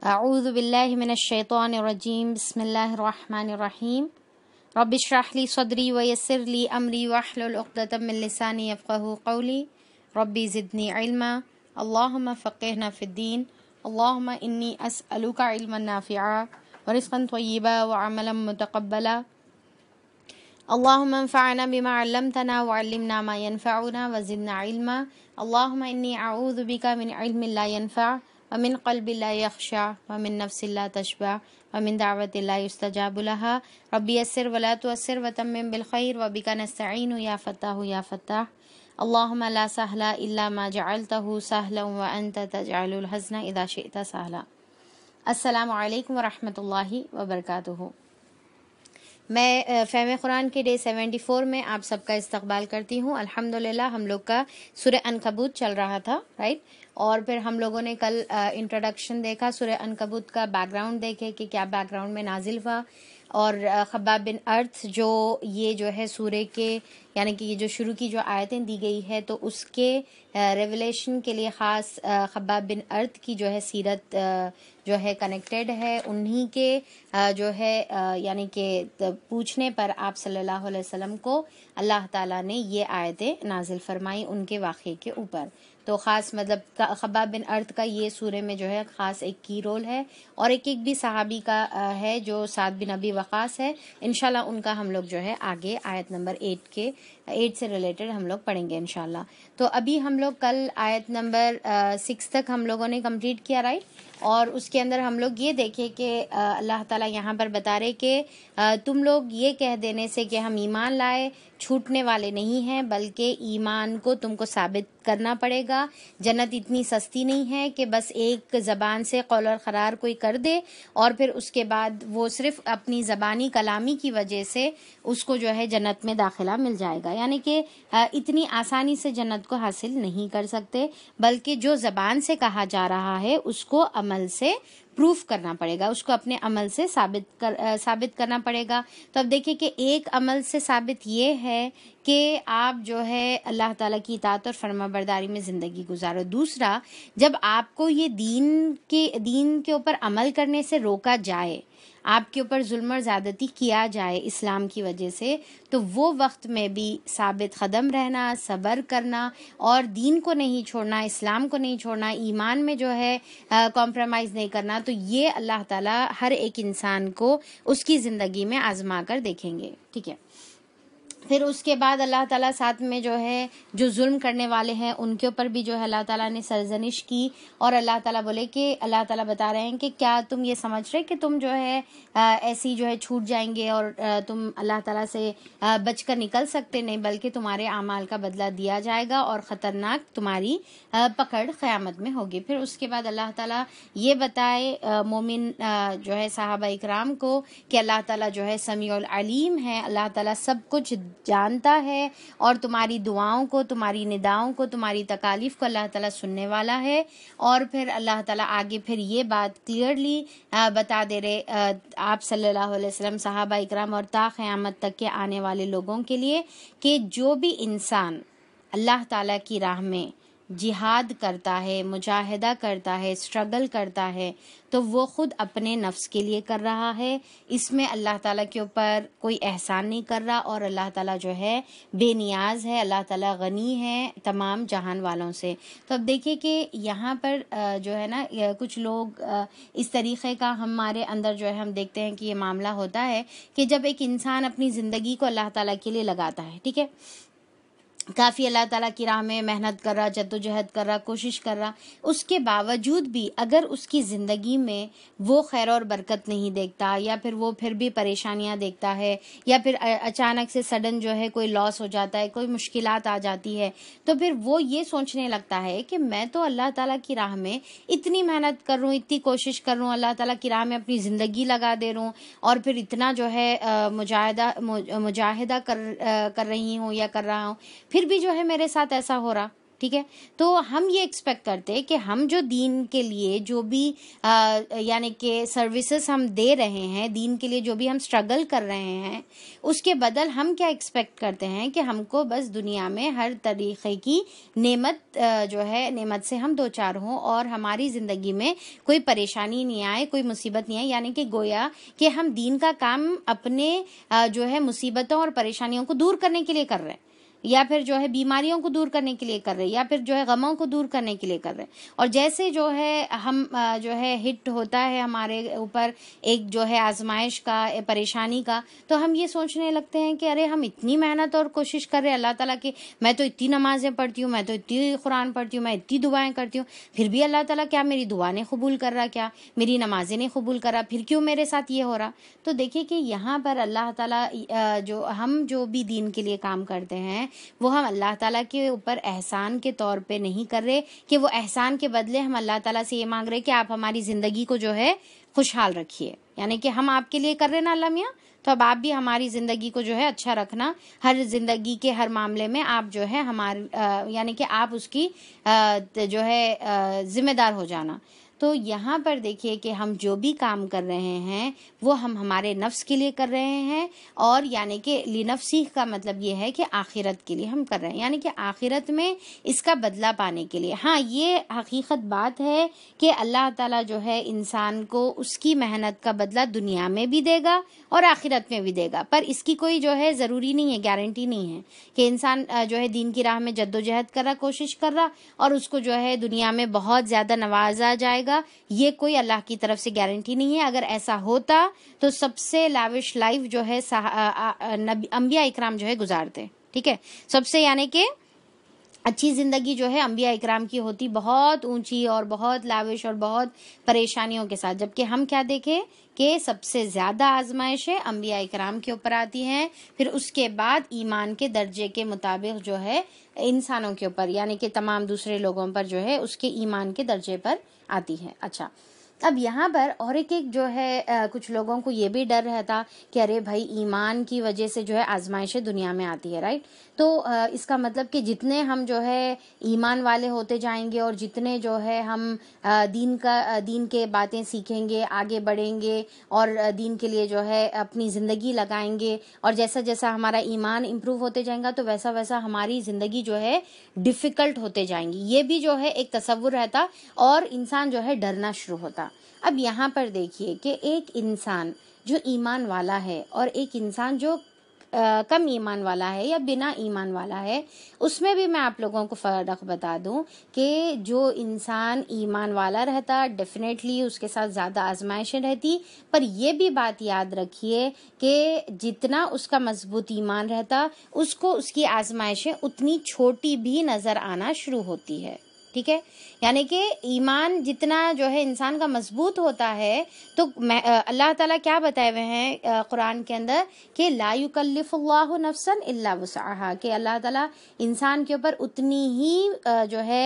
أعوذ بالله من الشيطان الرجيم بسم الله الرحمن الرحيم رب اشرح لي صدري ويسر لي أمري واحلل عقدة من لساني يفقه قولي ربي زدني علما اللهم فقهنا في الدين اللهم إني أسألك علما نافعا ورزقا طيبا وعملا متقبلا اللهم انفعنا بما علمتنا وعلمنا ما ينفعنا وزدنا علما اللهم إني أعوذ بك من علم لا ينفع वमिन कल्बिल्ला यक्षा वमिन नफसिल्ला तशबा वमिन दावतलास्तजाबुल्हा रबी असर वला तो असर वतम बिलखैर वबिका नस्तीन या फ़तः या फ़तः अल्लाहुम्मा ला सहला इल्ला मा जअलतहु सहला व अंत तजअलुल हज़्न इदा शि'ता सहला अस्सलाम वालेकुम वरहमतुल्लाहि व बरकातुहू मैं फ़ैम कुरान के डे 74 में आप सबका इस्तकबाल करती हूँ अल्हम्दुलिल्लाह हम लोग का सुर अनकबूत चल रहा था राइट और फिर हम लोगों ने कल इंट्रोडक्शन देखा सुरह अनकबूत का बैकग्राउंड देखे कि क्या बैकग्राउंड में नाजिल हुआ और खब्बाब बिन अर्थ जो ये जो है सूर्य के यानी कि ये जो शुरू की जो आयतें दी गई है तो उसके रेवलेशन के लिए ख़ास ख़ब्बा बिन अर्थ की जो है सीरत जो है कनेक्टेड है उन्हीं के जो है यानी कि पूछने पर आप सल्लल्लाहु अलैहि वसल्लम को अल्लाह ताला ने ये आयतें नाजिल फरमाई उनके वाक़े के ऊपर तो ख़ास मतलब खबा बिन अर्थ का ये सूर्य में जो है ख़ास एक की रोल है और एक एक भी सहाबी का है जो सात बिन अबी वक़ास है इन उनका हम लोग जो है आगे आयत नंबर एट के एड से रिलेटेड हम लोग पढ़ेंगे इनशाला तो अभी हम लोग कल आयत नंबर सिक्स तक हम लोगों ने कंप्लीट किया राइट और उसके अंदर हम लोग ये देखें कि अल्लाह ताला यहाँ पर बता रहे कि तुम लोग ये कह देने से कि हम ईमान लाए छूटने वाले नहीं हैं बल्कि ईमान को तुमको साबित करना पड़ेगा जन्नत इतनी सस्ती नहीं है कि बस एक ज़बान से कौल और ख़रार कोई कर दे और फिर उसके बाद वो सिर्फ अपनी ज़बानी कलामी की वजह से उसको जो है जन्नत में दाखिला मिल जाएगा यानी कि इतनी आसानी से जन्नत को हासिल नहीं कर सकते बल्कि जो ज़बान से कहा जा रहा है उसको अमल से प्रूफ करना पड़ेगा उसको अपने अमल से साबित कर आ, साबित करना पड़ेगा तो अब देखिए कि एक अमल से साबित ये है कि आप जो है अल्लाह ताला की इतात और फर्मा बरदारी में ज़िंदगी गुजारो दूसरा जब आपको ये दीन के दीन के ऊपर अमल करने से रोका जाए आपके ऊपर जुल्म और ज़्यादती किया जाए इस्लाम की वजह से तो वो वक्त में भी साबित कदम रहना सब्र करना और दीन को नहीं छोड़ना इस्लाम को नहीं छोड़ना ईमान में जो है कॉम्प्रोमाइज़ नहीं करना तो ये अल्लाह ताला हर एक इंसान को उसकी ज़िंदगी में आज़मा कर देखेंगे ठीक है फिर उसके बाद अल्लाह ताला साथ में जो है जो जुल्म करने वाले हैं उनके ऊपर भी जो है अल्लाह ताला ने सरजनिश की और अल्लाह ताला बोले कि अल्लाह ताला बता रहे हैं कि क्या तुम ये समझ रहे कि तुम जो है ऐसी जो है छूट जाएंगे और तुम अल्लाह ताला से बचकर निकल सकते नहीं बल्कि तुम्हारे अमाल का बदला दिया जाएगा और ख़तरनाक तुम्हारी पकड़ क़्यामत में होगी फिर उसके बाद अल्लाह ताला ये बताए मोमिन जो है साहबा इकराम को कि अल्लाह ताला जो है अलीम है अल्लाह ताला सब कुछ जानता है और तुम्हारी दुआओं को तुम्हारी निदाओं को तुम्हारी तकालीफ को अल्लाह ताला सुनने वाला है और फिर अल्लाह ताला आगे फिर ये बात क्लियरली बता दे रहे आप सल्लल्लाहु अलैहि वसल्लम साहबा इकराम और ता क़यामत तक के आने वाले लोगों के लिए कि जो भी इंसान अल्लाह ताला की राह में जिहाद करता है मुजाहिदा करता है स्ट्रगल करता है तो वो ख़ुद अपने नफ्स के लिए कर रहा है इसमें अल्लाह ताला के ऊपर कोई एहसान नहीं कर रहा और अल्लाह ताला जो है बेनियाज है अल्लाह ताला गनी है तमाम जहान वालों से तो अब देखिए कि यहाँ पर जो है ना कुछ लोग इस तरीक़े का हमारे अंदर जो है हम देखते हैं कि ये मामला होता है कि जब एक इंसान अपनी ज़िंदगी को अल्लाह तला के लिए लगाता है ठीक है काफ़ी अल्लाह ताला की राह में मेहनत कर रहा जद्दोजहद कर रहा कोशिश कर रहा उसके बावजूद भी अगर उसकी ज़िंदगी में वो खैर और बरकत नहीं देखता या फिर वो फिर भी परेशानियां देखता है या फिर अचानक से सडन जो है कोई लॉस हो जाता है कोई मुश्किल आ जाती है तो फिर वो ये सोचने लगता है कि मैं तो अल्लाह ताली की राह में इतनी मेहनत कर रहा हूँ इतनी कोशिश कर रहा हूँ अल्लाह ताली की राह में अपनी ज़िंदगी लगा दे रहा हूँ और फिर इतना जो है मुजाह मुजाहिदा कर कर रही हूँ या कर रहा हूँ फिर भी जो है मेरे साथ ऐसा हो रहा ठीक है तो हम ये एक्सपेक्ट करते हैं कि हम जो दीन के लिए जो भी यानी कि सर्विसेज हम दे रहे हैं दीन के लिए जो भी हम स्ट्रगल कर रहे हैं उसके बदल हम क्या एक्सपेक्ट करते हैं कि हमको बस दुनिया में हर तरीके की नेमत आ, जो है नेमत से हम दो चार हों और हमारी ज़िंदगी में कोई परेशानी नहीं आए कोई मुसीबत नहीं आए यानी कि गोया कि हम दीन का काम अपने आ, जो है मुसीबतों और परेशानियों को दूर करने के लिए कर रहे हैं या फिर जो है बीमारियों को दूर करने के लिए कर रहे हैं या फिर जो है गमों को दूर करने के लिए कर रहे हैं और जैसे जो है हम जो है हिट होता है हमारे ऊपर एक जो है आजमाइश का परेशानी का तो हम ये सोचने लगते हैं कि अरे हम इतनी मेहनत और कोशिश कर रहे हैं अल्लाह ताला की मैं तो इतनी नमाज़ें पढ़ती हूँ मैं तो इतनी कुरान पढ़ती हूँ मैं इतनी दुआएं करती हूँ फिर भी अल्लाह ताला क्या मेरी दुआ ने कबूल कर रहा क्या मेरी नमाजें ने कबूल कर रहा फिर क्यों मेरे साथ ये हो रहा तो देखिए कि यहाँ पर अल्लाह ताला जो हम जो भी दीन के लिए काम करते हैं वो हम अल्लाह ताला के ऊपर एहसान के तौर पे नहीं कर रहे कि वो एहसान के बदले हम अल्लाह ताला से ये मांग रहे कि आप हमारी ज़िंदगी को जो है खुशहाल रखिए यानी कि हम आपके लिए कर रहे ना अल्लाह मियाँ तो अब आप भी हमारी ज़िंदगी को जो है अच्छा रखना हर ज़िंदगी के हर मामले में आप जो है हमारे यानी कि आप उसकी जो है ज़िम्मेदार हो जाना तो यहाँ पर देखिए कि हम जो भी काम कर रहे हैं वो हम हमारे नफ्स के लिए कर रहे हैं और यानी कि सीख का मतलब ये है कि आखिरत के लिए हम कर रहे हैं यानी कि आखिरत में इसका बदला पाने के लिए हाँ ये हकीकत बात है कि अल्लाह ताला जो है इंसान को उसकी मेहनत का बदला दुनिया में भी देगा और आखिरत में भी देगा पर इसकी कोई जो है ज़रूरी नहीं है गारंटी नहीं है कि इंसान जो है दीन की राह में जद्दोजहद कर रहा कोशिश कर रहा और उसको जो है दुनिया में बहुत ज़्यादा नवाजा जाएगा जाएगा ये कोई अल्लाह की तरफ से गारंटी नहीं है अगर ऐसा होता तो सबसे लाविश लाइफ जो है अम्बिया इकराम जो है गुजारते ठीक है सबसे यानी कि अच्छी ज़िंदगी जो है अम्बिया इकराम की होती बहुत ऊंची और बहुत लाविश और बहुत परेशानियों के साथ जबकि हम क्या देखें कि सबसे ज़्यादा आजमाइशें अम्बिया इकराम के ऊपर आती हैं फिर उसके बाद ईमान के दर्जे के मुताबिक जो है इंसानों के ऊपर यानी कि तमाम दूसरे लोगों पर जो है उसके ईमान के दर्जे पर आती है अच्छा अब यहाँ पर और एक एक जो है आ, कुछ लोगों को ये भी डर रहता कि अरे भाई ईमान की वजह से जो है आजमाइशें दुनिया में आती है राइट तो आ, इसका मतलब कि जितने हम जो है ईमान वाले होते जाएंगे और जितने जो है हम आ, दीन का दीन के बातें सीखेंगे आगे बढ़ेंगे और दीन के लिए जो है अपनी ज़िंदगी लगाएंगे और जैसा जैसा हमारा ईमान इम्प्रूव होते जाएगा तो वैसा वैसा हमारी ज़िंदगी जो है डिफ़िकल्ट होते जाएंगी ये भी जो है एक तस्वुर रहता और इंसान जो है डरना शुरू होता अब यहाँ पर देखिए कि एक इंसान जो ईमान वाला है और एक इंसान जो आ, कम ईमान वाला है या बिना ईमान वाला है उसमें भी मैं आप लोगों को फ़र्क बता दूं कि जो इंसान ईमान वाला रहता डेफिनेटली उसके साथ ज़्यादा आजमाइशें रहती पर यह भी बात याद रखिए कि जितना उसका मजबूत ईमान रहता उसको उसकी आजमाइशें उतनी छोटी भी नज़र आना शुरू होती है ठीक है यानी कि ईमान जितना जो है इंसान का मजबूत होता है तो अल्लाह ताला क्या बताए हुए हैं कुरान के अंदर कि लायुकल्लफ़ल्लाह नफसन इल्ला वसाहा कि अल्लाह ताला इंसान के ऊपर उतनी ही जो है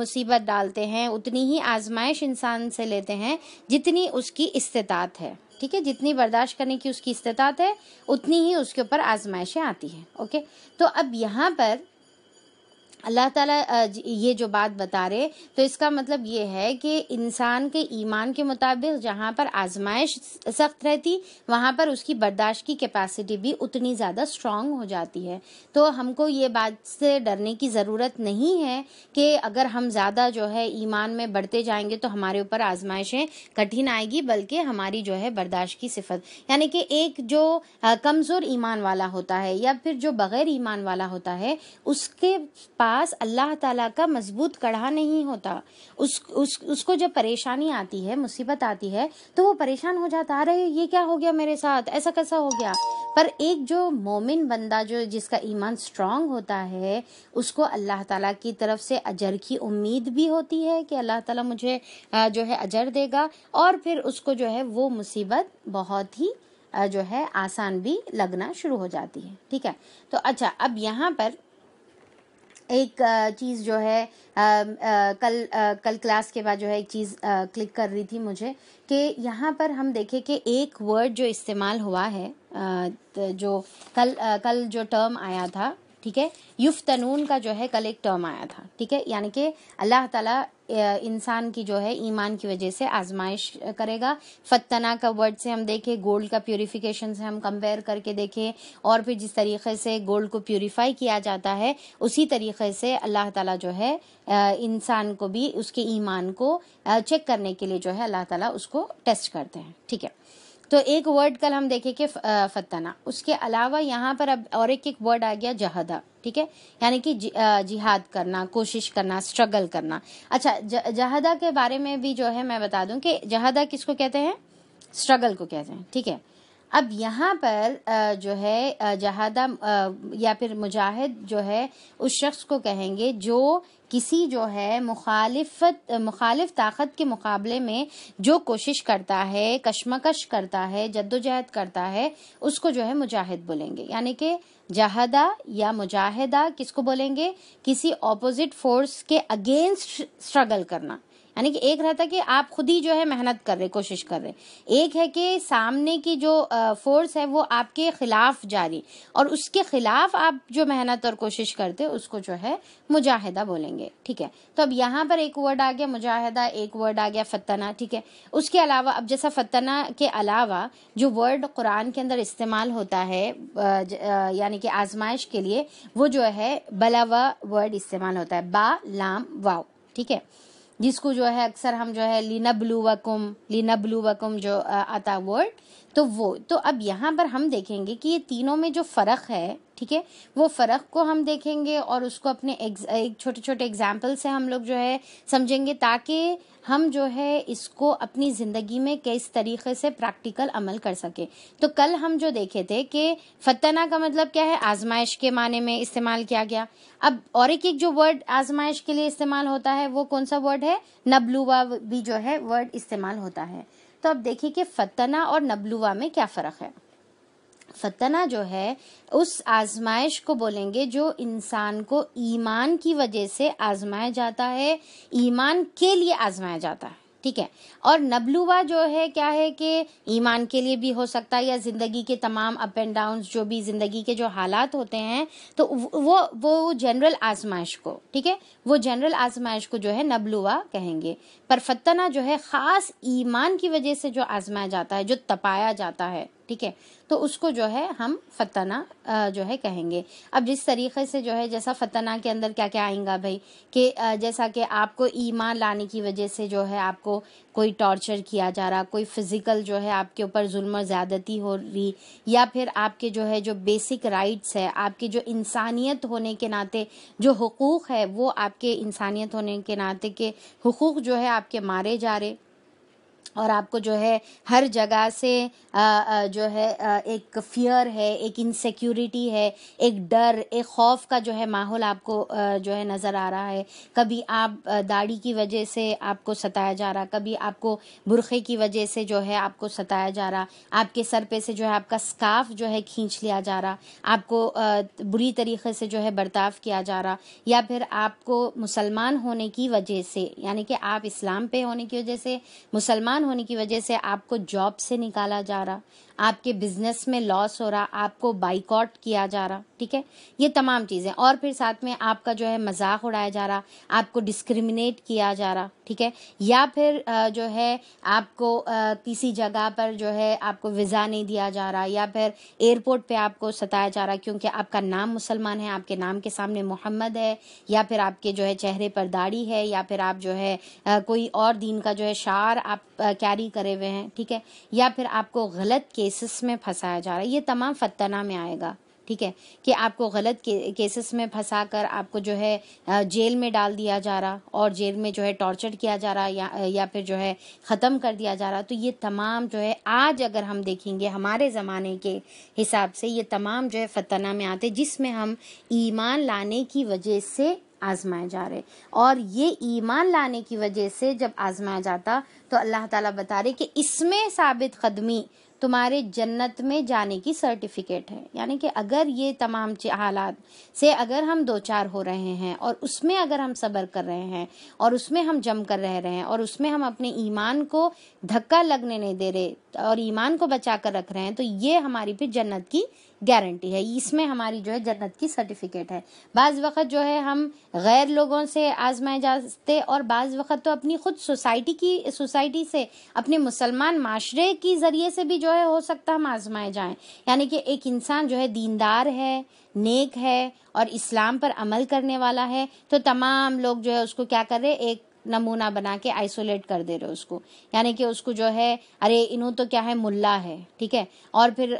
मुसीबत डालते हैं उतनी ही आजमाइश इंसान से लेते हैं जितनी उसकी इस्तात है ठीक है जितनी बर्दाश्त करने की उसकी इस्तात है उतनी ही उसके ऊपर आजमाइशें आती हैं ओके तो अब यहाँ पर अल्लाह ताला ये जो बात बता रहे तो इसका मतलब ये है कि इंसान के ईमान के मुताबिक जहाँ पर आजमाइश सख्त रहती वहाँ पर उसकी बर्दाश्त की कैपेसिटी भी उतनी ज़्यादा स्ट्रांग हो जाती है तो हमको ये बात से डरने की ज़रूरत नहीं है कि अगर हम ज़्यादा जो है ईमान में बढ़ते जाएंगे तो हमारे ऊपर आजमाइशें कठिन आएगी बल्कि हमारी जो है बर्दाश्त की सिफत यानी कि एक जो कमज़ोर ईमान वाला होता है या फिर जो बग़ैर ईमान वाला होता है उसके पास पास अल्लाह ताला का मजबूत कड़ा नहीं होता उस, उस उसको जब परेशानी आती है मुसीबत आती है तो वो परेशान हो जाता अरे ये क्या हो गया मेरे साथ ऐसा कैसा हो गया पर एक जो मोमिन बंदा जो जिसका ईमान स्ट्रांग होता है उसको अल्लाह ताला की तरफ से अजर की उम्मीद भी होती है कि अल्लाह ताला मुझे जो है अजर देगा और फिर उसको जो है वो मुसीबत बहुत ही जो है आसान भी लगना शुरू हो जाती है ठीक है तो अच्छा अब यहाँ पर एक चीज़ जो है आ, आ, कल आ, कल क्लास के बाद जो है एक चीज़ क्लिक कर रही थी मुझे कि यहाँ पर हम देखें कि एक वर्ड जो इस्तेमाल हुआ है जो कल कल जो टर्म आया था ठीक है युफ तनून का जो है कल एक टर्म आया था ठीक है यानी कि अल्लाह ताला इंसान की जो है ईमान की वजह से आजमाइश करेगा फतना का वर्ड से हम देखें गोल्ड का प्योरीफिकेशन से हम कंपेयर करके देखें और फिर जिस तरीके से गोल्ड को प्योरीफाई किया जाता है उसी तरीके से अल्लाह ताला जो है इंसान को भी उसके ईमान को चेक करने के लिए जो है अल्लाह ताला उसको टेस्ट करते हैं ठीक है तो एक वर्ड कल हम कि फतना उसके अलावा यहाँ पर अब और एक एक वर्ड आ गया जहदा ठीक है यानी कि जिहाद करना कोशिश करना स्ट्रगल करना अच्छा जहादा के बारे में भी जो है मैं बता दूं कि जहादा किसको कहते हैं स्ट्रगल को कहते हैं ठीक है अब यहाँ पर जो है जहादा या फिर मुजाहिद जो है उस शख्स को कहेंगे जो किसी जो है मुखालफत मुखालिफ ताकत के मुकाबले में जो कोशिश करता है कशमकश करता है जद्दोजहद करता है उसको जो है मुजाहिद बोलेंगे यानी कि जहादा या मुजाहिदा किसको बोलेंगे किसी ऑपोजिट फोर्स के अगेंस्ट स्ट्रगल करना यानी कि एक रहता है कि आप खुद ही जो है मेहनत कर रहे कोशिश कर रहे एक है कि सामने की जो फोर्स है वो आपके खिलाफ जा रही और उसके खिलाफ आप जो मेहनत और कोशिश करते उसको जो है मुजाहिदा बोलेंगे ठीक है तो अब यहाँ पर एक वर्ड आ गया मुजाहिदा एक वर्ड आ गया फतना ठीक है उसके अलावा अब जैसा फतना के अलावा जो वर्ड कुरान के अंदर इस्तेमाल होता है यानी कि आजमाइश के लिए वो जो है बलावा वर्ड इस्तेमाल होता है बा लाम वाव ठीक है जिसको जो है अक्सर हम जो है लीना ब्लू वकुम लीना ब्लू वकुम जो आता वर्ड तो वो तो अब यहाँ पर हम देखेंगे कि ये तीनों में जो फ़र्क है ठीक है वो फ़र्क को हम देखेंगे और उसको अपने छोटे छोटे एग्जाम्पल से हम लोग जो है समझेंगे ताकि हम जो है इसको अपनी ज़िंदगी में किस तरीके से प्रैक्टिकल अमल कर सके तो कल हम जो देखे थे कि फतना का मतलब क्या है आजमाइश के माने में इस्तेमाल किया गया अब और एक एक जो वर्ड आजमाइश के लिए इस्तेमाल होता है वो कौन सा वर्ड है नबलुवा भी जो है वर्ड इस्तेमाल होता है तो अब देखिए कि फतना और नबलुवा में क्या फ़र्क है फतना जो है उस आजमाइश को बोलेंगे जो इंसान को ईमान की वजह से आजमाया जाता है ईमान के लिए आजमाया जाता है ठीक है और नबलुवा जो है क्या है कि ईमान के लिए भी हो सकता है या ज़िंदगी के तमाम अप एंड डाउन जो भी ज़िंदगी के जो हालात होते हैं तो वो वो जनरल आजमाइश को ठीक है वो जनरल आजमाइश को जो है नबलुवा कहेंगे पर फतना जो है ख़ास ईमान की वजह से जो आजमाया जाता है जो तपाया जाता है ठीक है तो उसको जो है हम फतना जो है कहेंगे अब जिस तरीके से जो है जैसा फतना के अंदर क्या क्या आएगा भाई कि जैसा कि आपको ईमान लाने की वजह से जो है आपको कोई टॉर्चर किया जा रहा कोई फिज़िकल जो है आपके ऊपर जुल्म ज़्यादती हो रही या फिर आपके जो है जो बेसिक राइट्स है आपकी जो इंसानियत होने के नाते जो हकूक़ है वो आपके इंसानियत होने के नाते के हकूक़ जो है आपके मारे जा रहे और आपको जो है हर जगह से जो है एक फियर है एक इनसेक्योरिटी है एक डर एक खौफ का जो है माहौल आपको जो है नज़र आ रहा है कभी आप दाढ़ी की वजह से आपको सताया जा रहा कभी आपको बुरखे की वजह से जो है आपको सताया जा रहा आपके सर पे से जो है आपका स्काफ जो है खींच लिया जा रहा आपको बुरी तरीके से जो है बर्ताव किया जा रहा या फिर आपको मुसलमान होने की वजह से यानी कि आप इस्लाम पे होने की वजह से मुसलमान बेईमान होने की वजह से आपको जॉब से निकाला जा रहा आपके बिजनेस में लॉस हो रहा आपको बाइकआउट किया जा रहा ठीक है ये तमाम चीज़ें और फिर साथ में आपका जो है मजाक उड़ाया जा रहा आपको डिस्क्रिमिनेट किया जा रहा ठीक है या फिर जो है आपको किसी जगह पर जो है आपको वीज़ा नहीं दिया जा रहा या फिर एयरपोर्ट पे आपको सताया जा रहा क्योंकि आपका नाम मुसलमान है आपके नाम के सामने मोहम्मद है या फिर आपके जो है चेहरे पर दाढ़ी है या फिर आप जो है कोई और दीन का जो है शार आप कैरी करे हुए हैं ठीक है या फिर आपको गलत केस केसेस में फंसाया जा रहा है ये तमाम फतना में आएगा ठीक है कि आपको गलत के, केसेस में फंसा कर आपको जो है जेल में डाल दिया जा रहा और जेल में जो है टॉर्चर किया जा रहा या या फिर जो है ख़त्म कर दिया जा रहा तो ये तमाम जो है आज अगर हम देखेंगे हमारे ज़माने के हिसाब से ये तमाम जो है फतना में आते जिसमें हम ईमान लाने की वजह से आजमाए जा रहे और ये ईमान लाने की वजह से जब आजमाया जाता तो अल्लाह ताला बता रहे कि इसमें साबित कदमी तुम्हारे जन्नत में जाने की सर्टिफिकेट है यानी कि अगर ये तमाम हालात से अगर हम दो चार हो रहे हैं और उसमें अगर हम सबर कर रहे हैं और उसमें हम जम कर रह रहे हैं और उसमें हम अपने ईमान को धक्का लगने नहीं दे रहे और ईमान को बचा कर रख रहे हैं तो ये हमारी भी जन्नत की गारंटी है इसमें हमारी जो है जन्नत की सर्टिफिकेट है बाज़ वक़्त जो है हम गैर लोगों से आजमाए जाते और बाज़ वक़्त तो अपनी खुद सोसाइटी की सोसाइटी से अपने मुसलमान माशरे की ज़रिए से भी जो है हो सकता हम आजमाए जाएं यानी कि एक इंसान जो है दीनदार है नेक है और इस्लाम पर अमल करने वाला है तो तमाम लोग जो है उसको क्या कर रहे एक नमूना बना के आइसोलेट कर दे रहे हो उसको यानी कि उसको जो है अरे इन्हों तो क्या है मुल्ला है ठीक है और फिर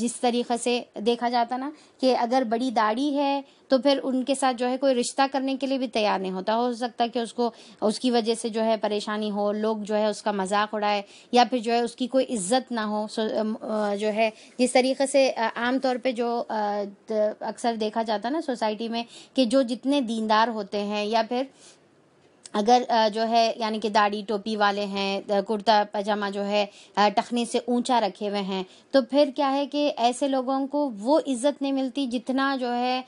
जिस तरीक़े से देखा जाता ना कि अगर बड़ी दाढ़ी है तो फिर उनके साथ जो है कोई रिश्ता करने के लिए भी तैयार नहीं होता हो सकता कि उसको उसकी वजह से जो है परेशानी हो लोग जो है उसका मजाक उड़ाए या फिर जो है उसकी कोई इज्जत ना हो जो है जिस तरीके से आम तौर पे जो अक्सर देखा जाता है ना सोसाइटी में कि जो जितने दीनदार होते हैं या फिर अगर जो है यानी कि दाढ़ी टोपी वाले हैं कुर्ता पजामा जो है टखने से ऊंचा रखे हुए हैं तो फिर क्या है कि ऐसे लोगों को वो इज्जत नहीं मिलती जितना जो है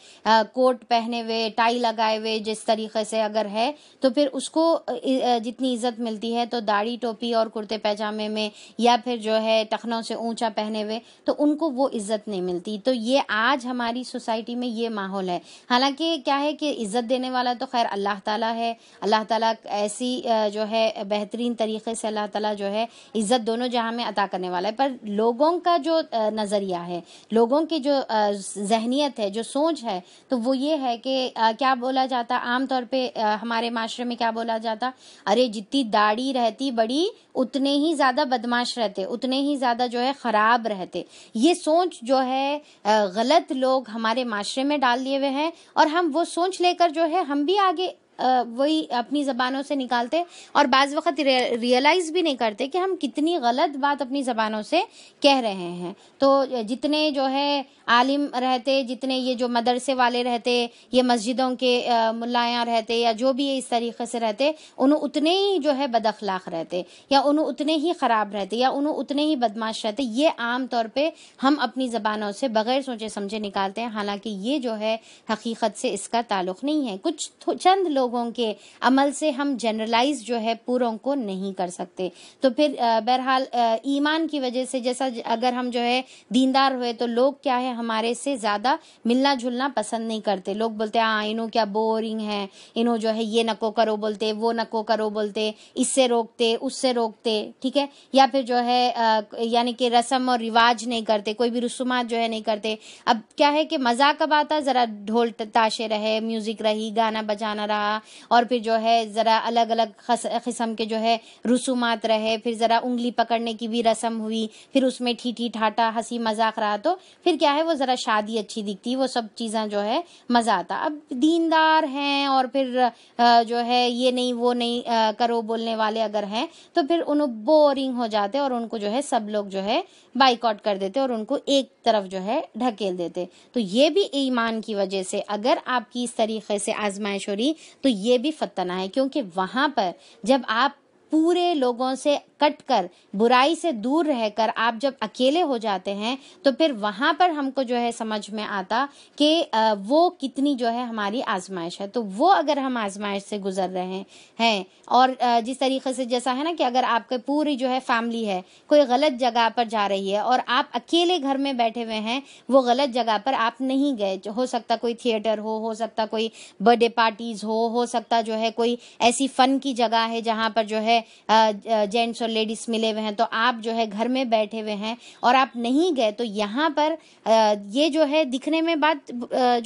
कोट पहने हुए टाई लगाए हुए जिस तरीके से अगर है तो फिर उसको जितनी इज्जत मिलती है तो दाढ़ी टोपी और कुर्ते पैजामे में या फिर जो है टखनों से ऊंचा पहने हुए तो उनको वो इज्जत नहीं मिलती तो ये आज हमारी सोसाइटी में ये माहौल है हालांकि क्या है कि इज्जत देने वाला तो खैर अल्लाह ताला है अल्लाह ताला ऐसी जो है बेहतरीन तरीके से अल्लाह ताला जो है इज़्ज़त दोनों जहां में अता करने वाला है पर लोगों का जो नज़रिया है लोगों की जो जहनीत है जो सोच है तो वो ये है कि क्या बोला जाता आम तौर पे हमारे माशरे में क्या बोला जाता अरे जितनी दाढ़ी रहती बड़ी उतने ही ज़्यादा बदमाश रहते उतने ही ज़्यादा जो है ख़राब रहते ये सोच जो है गलत लोग हमारे माशरे में डाल लिए हुए हैं और हम वो सोच लेकर जो है हम भी आगे वही अपनी ज़बानों से निकालते और बाज़ वक़्त रियलाइज़ भी नहीं करते कि हम कितनी गलत बात अपनी ज़बानों से कह रहे हैं तो जितने जो है आलिम रहते जितने ये जो मदरसे वाले रहते ये मस्जिदों के मुलाया रहते या जो भी ये इस तरीके से रहते उन उतने ही जो है बदखलाक रहते या उन उतने ही ख़राब रहते या उन उतने ही बदमाश रहते ये आम तौर पे हम अपनी ज़बानों से बगैर सोचे समझे निकालते हैं हालांकि ये जो है हकीकत से इसका ताल्लुक़ नहीं है कुछ चंद लोग लोगों के अमल से हम जनरलाइज जो है पूरों को नहीं कर सकते तो फिर बहरहाल ईमान की वजह से जैसा अगर हम जो है दीनदार हुए तो लोग क्या है हमारे से ज़्यादा मिलना जुलना पसंद नहीं करते लोग बोलते हैं हाँ इन्हों क्या बोरिंग है इन्हों जो है ये नको करो बोलते वो नको करो बोलते इससे रोकते उससे रोकते ठीक है या फिर जो है यानी कि रस्म और रिवाज नहीं करते कोई भी रसूमात जो है नहीं करते अब क्या है कि मजाक अब आता ज़रा ढोल ताशे रहे म्यूज़िक रही गाना बजाना रहा रहा और फिर जो है ज़रा अलग अलग किस्म के जो है रसूमात रहे फिर ज़रा उंगली पकड़ने की भी रस्म हुई फिर उसमें ठीठी ठाठा हंसी मजाक रहा तो फिर क्या है वो ज़रा शादी अच्छी दिखती वो सब चीज़ें जो है मज़ा आता अब दीनदार हैं और फिर जो है ये नहीं वो नहीं करो बोलने वाले अगर हैं तो फिर उन्हें बोरिंग हो जाते और उनको जो है सब लोग जो है बाइकआउट कर देते और उनको एक तरफ जो है ढकेल देते तो ये भी ईमान की वजह से अगर आपकी इस तरीके से आजमाइश हो रही तो ये भी फतना है क्योंकि वहां पर जब आप पूरे लोगों से कर बुराई से दूर रहकर आप जब अकेले हो जाते हैं तो फिर वहां पर हमको जो है समझ में आता कि वो कितनी जो है हमारी आजमाइश है तो वो अगर हम आजमाइश से गुजर रहे हैं और जिस तरीके से जैसा है ना कि अगर आपके पूरी जो है फैमिली है कोई गलत जगह पर जा रही है और आप अकेले घर में बैठे हुए हैं वो गलत जगह पर आप नहीं गए हो सकता कोई थिएटर हो हो सकता कोई बर्थडे पार्टीज हो हो सकता जो है कोई ऐसी फन की जगह है जहां पर जो है जेंट्स और लेडीज मिले हुए हैं तो आप जो है घर में बैठे हुए हैं और आप नहीं गए तो यहाँ पर ये जो है दिखने में बात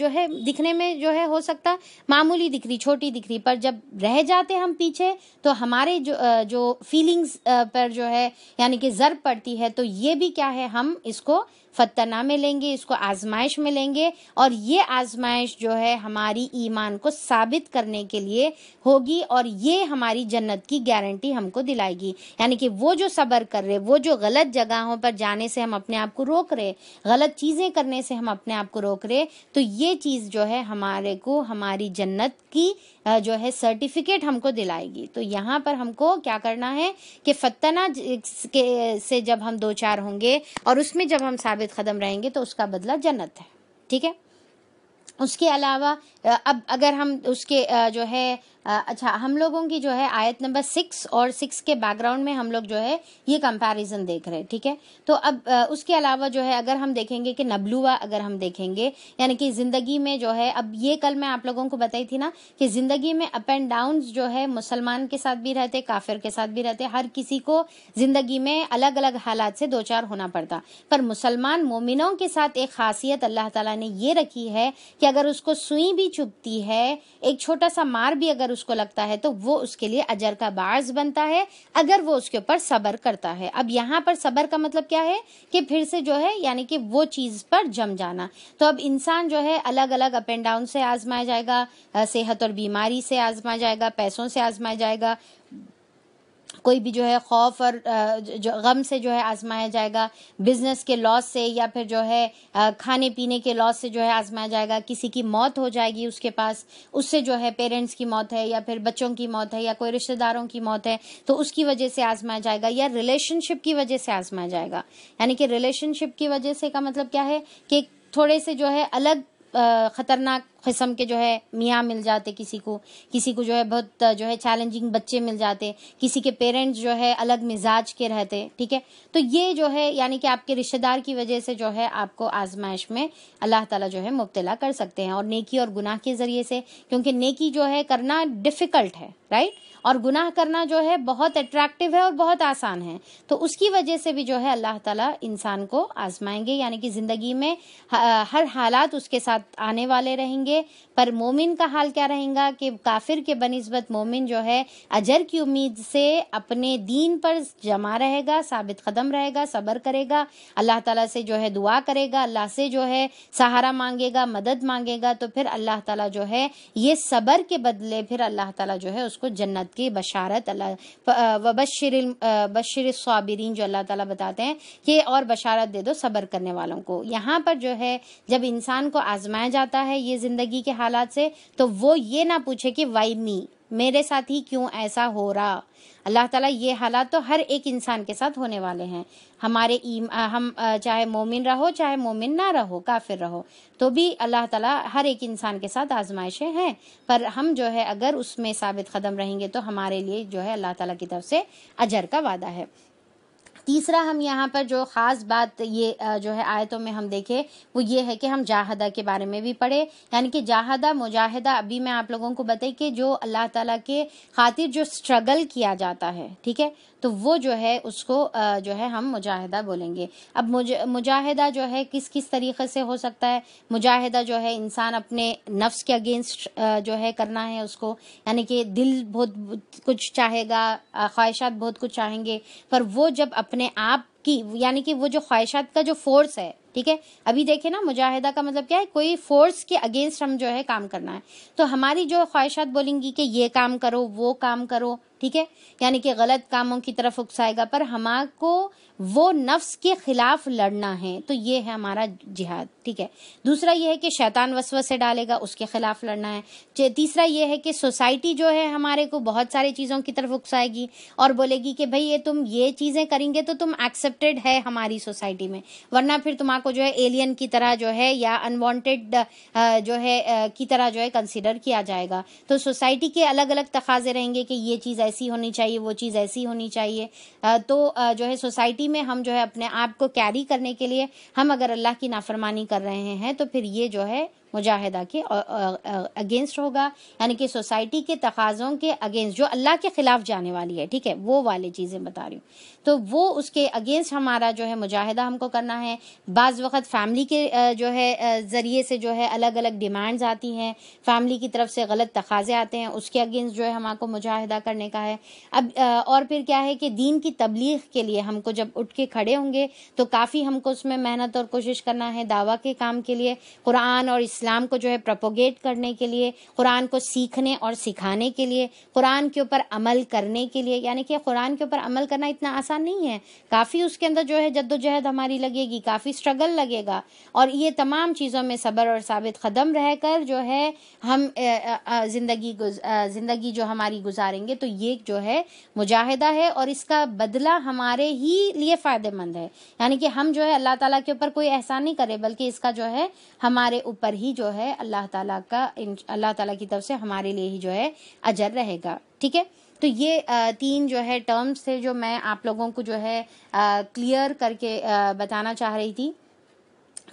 जो है दिखने में जो है हो सकता मामूली दिख रही छोटी दिख रही पर जब रह जाते हम पीछे तो हमारे जो जो फीलिंग्स पर जो है यानी कि जर पड़ती है तो ये भी क्या है हम इसको फतना में लेंगे इसको आजमाइश में लेंगे और ये आजमाइश जो है हमारी ईमान को साबित करने के लिए होगी और ये हमारी जन्नत की गारंटी हमको दिलाएगी यानी कि वो जो सबर कर रहे वो जो गलत जगहों पर जाने से हम अपने आप को रोक रहे गलत चीज़ें करने से हम अपने आप को रोक रहे तो ये चीज़ जो है हमारे को हमारी जन्नत की जो है सर्टिफिकेट हमको दिलाएगी तो यहाँ पर हमको क्या करना है कि फतना के से जब हम दो चार होंगे और उसमें जब हम साबित कदम रहेंगे तो उसका बदला जन्नत है ठीक है उसके अलावा अब अगर हम उसके जो है अच्छा हम लोगों की जो है आयत नंबर सिक्स और सिक्स के बैकग्राउंड में हम लोग जो है ये कंपैरिजन देख रहे हैं ठीक है तो अब उसके अलावा जो है अगर हम देखेंगे कि नबलुआ अगर हम देखेंगे यानी कि ज़िंदगी में जो है अब ये कल मैं आप लोगों को बताई थी ना कि ज़िंदगी में अप एंड डाउन जो है मुसलमान के साथ भी रहते काफिर के साथ भी रहते हर किसी को ज़िंदगी में अलग अलग हालात से दो चार होना पड़ता पर मुसलमान मोमिनों के साथ एक खासियत अल्लाह तला ने ये रखी है कि अगर उसको सुई भी चुभती है एक छोटा सा मार भी अगर उसको लगता है तो वो उसके लिए अजर का बाज बनता है अगर वो उसके ऊपर सबर करता है अब यहाँ पर सबर का मतलब क्या है कि फिर से जो है यानी कि वो चीज़ पर जम जाना तो अब इंसान जो है अलग अलग अप एंड डाउन से आजमाया जाएगा सेहत और बीमारी से आजमाया जाएगा पैसों से आजमाया जाएगा कोई भी जो है खौफ और जो गम से जो है आजमाया जाएगा बिजनेस के लॉस से या फिर जो है खाने पीने के लॉस से जो है आजमाया जाएगा किसी की मौत हो जाएगी उसके पास उससे जो है पेरेंट्स की मौत है या फिर बच्चों की मौत है या कोई रिश्तेदारों की मौत है तो उसकी वजह से आजमाया जाएगा या रिलेशनशिप की वजह से आजमाया जाएगा यानी कि रिलेशनशिप की वजह से का मतलब क्या है कि थोड़े से जो है अलग खतरनाक किस्म के जो है मियाँ मिल जाते किसी को किसी को जो है बहुत जो है चैलेंजिंग बच्चे मिल जाते किसी के पेरेंट्स जो है अलग मिजाज के रहते ठीक है तो ये जो है यानी कि आपके रिश्तेदार की वजह से जो है आपको आजमाइश में अल्लाह ताला जो है मुबतला कर सकते हैं और नेकी और गुनाह के ज़रिए से क्योंकि नेकी जो है करना डिफ़िकल्ट है राइट और गुनाह करना जो है बहुत अट्रैक्टिव है और बहुत आसान है तो उसकी वजह से भी जो है अल्लाह ताला इंसान को आजमाएंगे यानी कि ज़िंदगी में हर हालात उसके साथ आने वाले रहेंगे रहेंगे पर मोमिन का हाल क्या रहेगा कि काफिर के बनस्बत मोमिन जो है अजर की उम्मीद से अपने दीन पर जमा रहेगा साबित कदम रहेगा सबर करेगा अल्लाह ताला से जो है दुआ करेगा अल्लाह से जो है सहारा मांगेगा मदद मांगेगा तो फिर अल्लाह ताला जो है ये सबर के बदले फिर अल्लाह ताला जो है उसको जन्नत की बशारत अल्लाह बशर साबिरीन जो अल्लाह ताला बताते हैं कि और बशारत दे दो सबर करने वालों को यहाँ पर जो है जब इंसान को आजमाया जाता है ये जिंदगी ज़िंदगी के हालात से तो वो ये ना पूछे कि वाई मी मेरे साथ ही क्यों ऐसा हो रहा अल्लाह ताला ये हालात तो हर एक इंसान के साथ होने वाले हैं हमारे ईम हम चाहे मोमिन रहो चाहे मोमिन ना रहो काफिर रहो तो भी अल्लाह ताला हर एक इंसान के साथ आजमाइशें हैं पर हम जो है अगर उसमें साबित कदम रहेंगे तो हमारे लिए जो है अल्लाह ताला की तरफ से अजर का वादा है तीसरा हम यहाँ पर जो ख़ास बात ये जो है आयतों में हम देखें वो ये है कि हम जाहदा के बारे में भी पढ़े यानी कि जाहदा मुजाहिदा अभी मैं आप लोगों को बताई कि जो अल्लाह ताला के खातिर जो स्ट्रगल किया जाता है ठीक है तो वो जो है उसको जो है हम मुजाहिदा बोलेंगे अब मुजाहिदा जो है किस किस तरीके से हो सकता है मुजाहिदा जो है इंसान अपने नफ्स के अगेंस्ट जो है करना है उसको यानी कि दिल बहुत कुछ चाहेगा ख्वाहिशात बहुत कुछ चाहेंगे पर वो जब अपने आप की यानी कि वो जो ख्वाहिशात का जो फोर्स है ठीक है अभी देखे ना मुजाहिदा का मतलब क्या है कोई फोर्स के अगेंस्ट हम जो है काम करना है तो हमारी जो ख्वाहिशात बोलेंगी कि ये काम करो वो काम करो ठीक है यानी कि गलत कामों की तरफ उकसाएगा पर हमारे को वो नफ्स के खिलाफ लड़ना है तो ये है हमारा जिहाद ठीक है दूसरा ये है कि शैतान वसव से डालेगा उसके खिलाफ लड़ना है तीसरा ये है कि सोसाइटी जो है हमारे को बहुत सारी चीज़ों की तरफ उकसाएगी और बोलेगी कि भाई ये तुम ये चीज़ें करेंगे तो तुम एक्सेप्टेड है हमारी सोसाइटी में वरना फिर तुम्हारा जो है एलियन की तरह जो है या अनवॉन्टेड जो है की तरह जो है कंसिडर किया जाएगा तो सोसाइटी के अलग अलग तकाजे रहेंगे कि ये चीज़ ऐसी होनी चाहिए वो चीज़ ऐसी होनी चाहिए तो जो है सोसाइटी ही में हम जो है अपने आप को कैरी करने के लिए हम अगर अल्लाह की नाफरमानी कर रहे हैं तो फिर ये जो है मुजाहिदा के अगेंस्ट होगा यानी कि सोसाइटी के तकाज़ों के अगेंस्ट जो अल्लाह के ख़िलाफ़ जाने वाली है ठीक है वो वाली चीज़ें बता रही हूँ तो वो उसके अगेंस्ट हमारा जो है मुजाहिदा हमको करना है बाज़ वक़्त फैमिली के जो है ज़रिए से जो है अलग अलग डिमांड्स आती हैं फैमिली की तरफ से गलत तकाजे आते हैं उसके अगेंस्ट जो है हम आपको मुजाहिदा करने का है अब और फिर क्या है कि दीन की तबलीग के लिए हमको जब उठ के खड़े होंगे तो काफ़ी हमको उसमें मेहनत और कोशिश करना है दावा के काम के लिए कुरान और इस्लाम को जो है प्रपोगेट करने के लिए कुरान को सीखने और सिखाने के लिए कुरान के ऊपर अमल करने के लिए यानी कि कुरान के ऊपर अमल करना इतना आसान आसान नहीं है काफ़ी उसके अंदर जो है जद्दोजहद हमारी लगेगी काफ़ी स्ट्रगल लगेगा और ये तमाम चीज़ों में सबर और साबित कदम रह कर जो है हम ज़िंदगी ज़िंदगी जो हमारी गुजारेंगे तो ये जो है मुजाहिदा है और इसका बदला हमारे ही लिए फ़ायदेमंद है यानी कि हम जो है अल्लाह ताला के ऊपर कोई एहसान नहीं करें बल्कि इसका जो है हमारे ऊपर ही जो है अल्लाह ताला का अल्लाह ताला की तरफ से हमारे लिए ही जो है अजर रहेगा ठीक है तो ये तीन जो है टर्म्स थे जो मैं आप लोगों को जो है क्लियर करके बताना चाह रही थी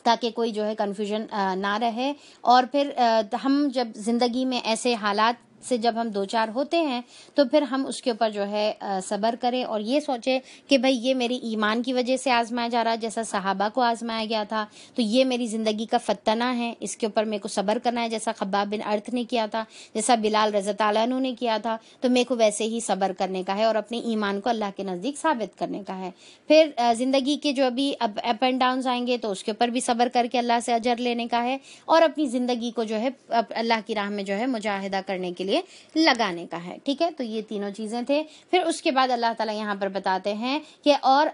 ताकि कोई जो है कन्फ्यूजन ना रहे और फिर हम जब ज़िंदगी में ऐसे हालात से जब हम दो चार होते हैं तो फिर हम उसके ऊपर जो है सबर करें और ये सोचे कि भाई ये मेरी ईमान की वजह से आजमाया जा रहा है जैसा सहाबा को आजमाया गया था तो ये मेरी ज़िंदगी का फतना है इसके ऊपर मेरे को सबर करना है जैसा खब्बा बिन अर्थ ने किया था जैसा बिलाल रजत ने किया था तो मेरे को वैसे ही सबर करने का है और अपने ईमान को अल्लाह के नज़दीक साबित करने का है फिर ज़िंदगी के जो अभी अप एंड डाउन आएंगे तो उसके ऊपर भी सबर करके अल्लाह से अजर लेने का है और अपनी ज़िंदगी को जो है अल्लाह की राह में जो है मुजाहिदा करने के लिए लिए लगाने का है ठीक है तो ये तीनों चीज़ें थे फिर उसके बाद अल्लाह ताला यहाँ पर बताते हैं कि और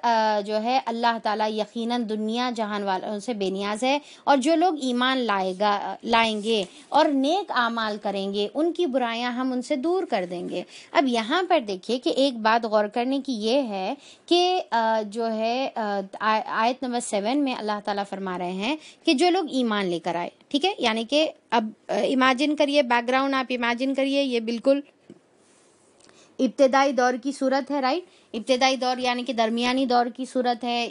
जो है अल्लाह ताला यकीनन दुनिया जहान वालों से बेनियाज है और जो लोग ईमान लाएगा लाएंगे और नेक आमाल करेंगे उनकी बुराइयां हम उनसे दूर कर देंगे अब यहाँ पर देखिए कि एक बात गौर करने की ये है कि जो है आयत नंबर सेवन में अल्लाह ताला फरमा रहे हैं कि जो लोग ईमान लेकर आए ठीक है यानी कि अब इमेजिन करिए बैकग्राउंड आप इमेजिन करिए ये बिल्कुल इब्तदाई दौर की सूरत है राइट इब्तदाई दौर यानी कि दरमियानी दौर की सूरत है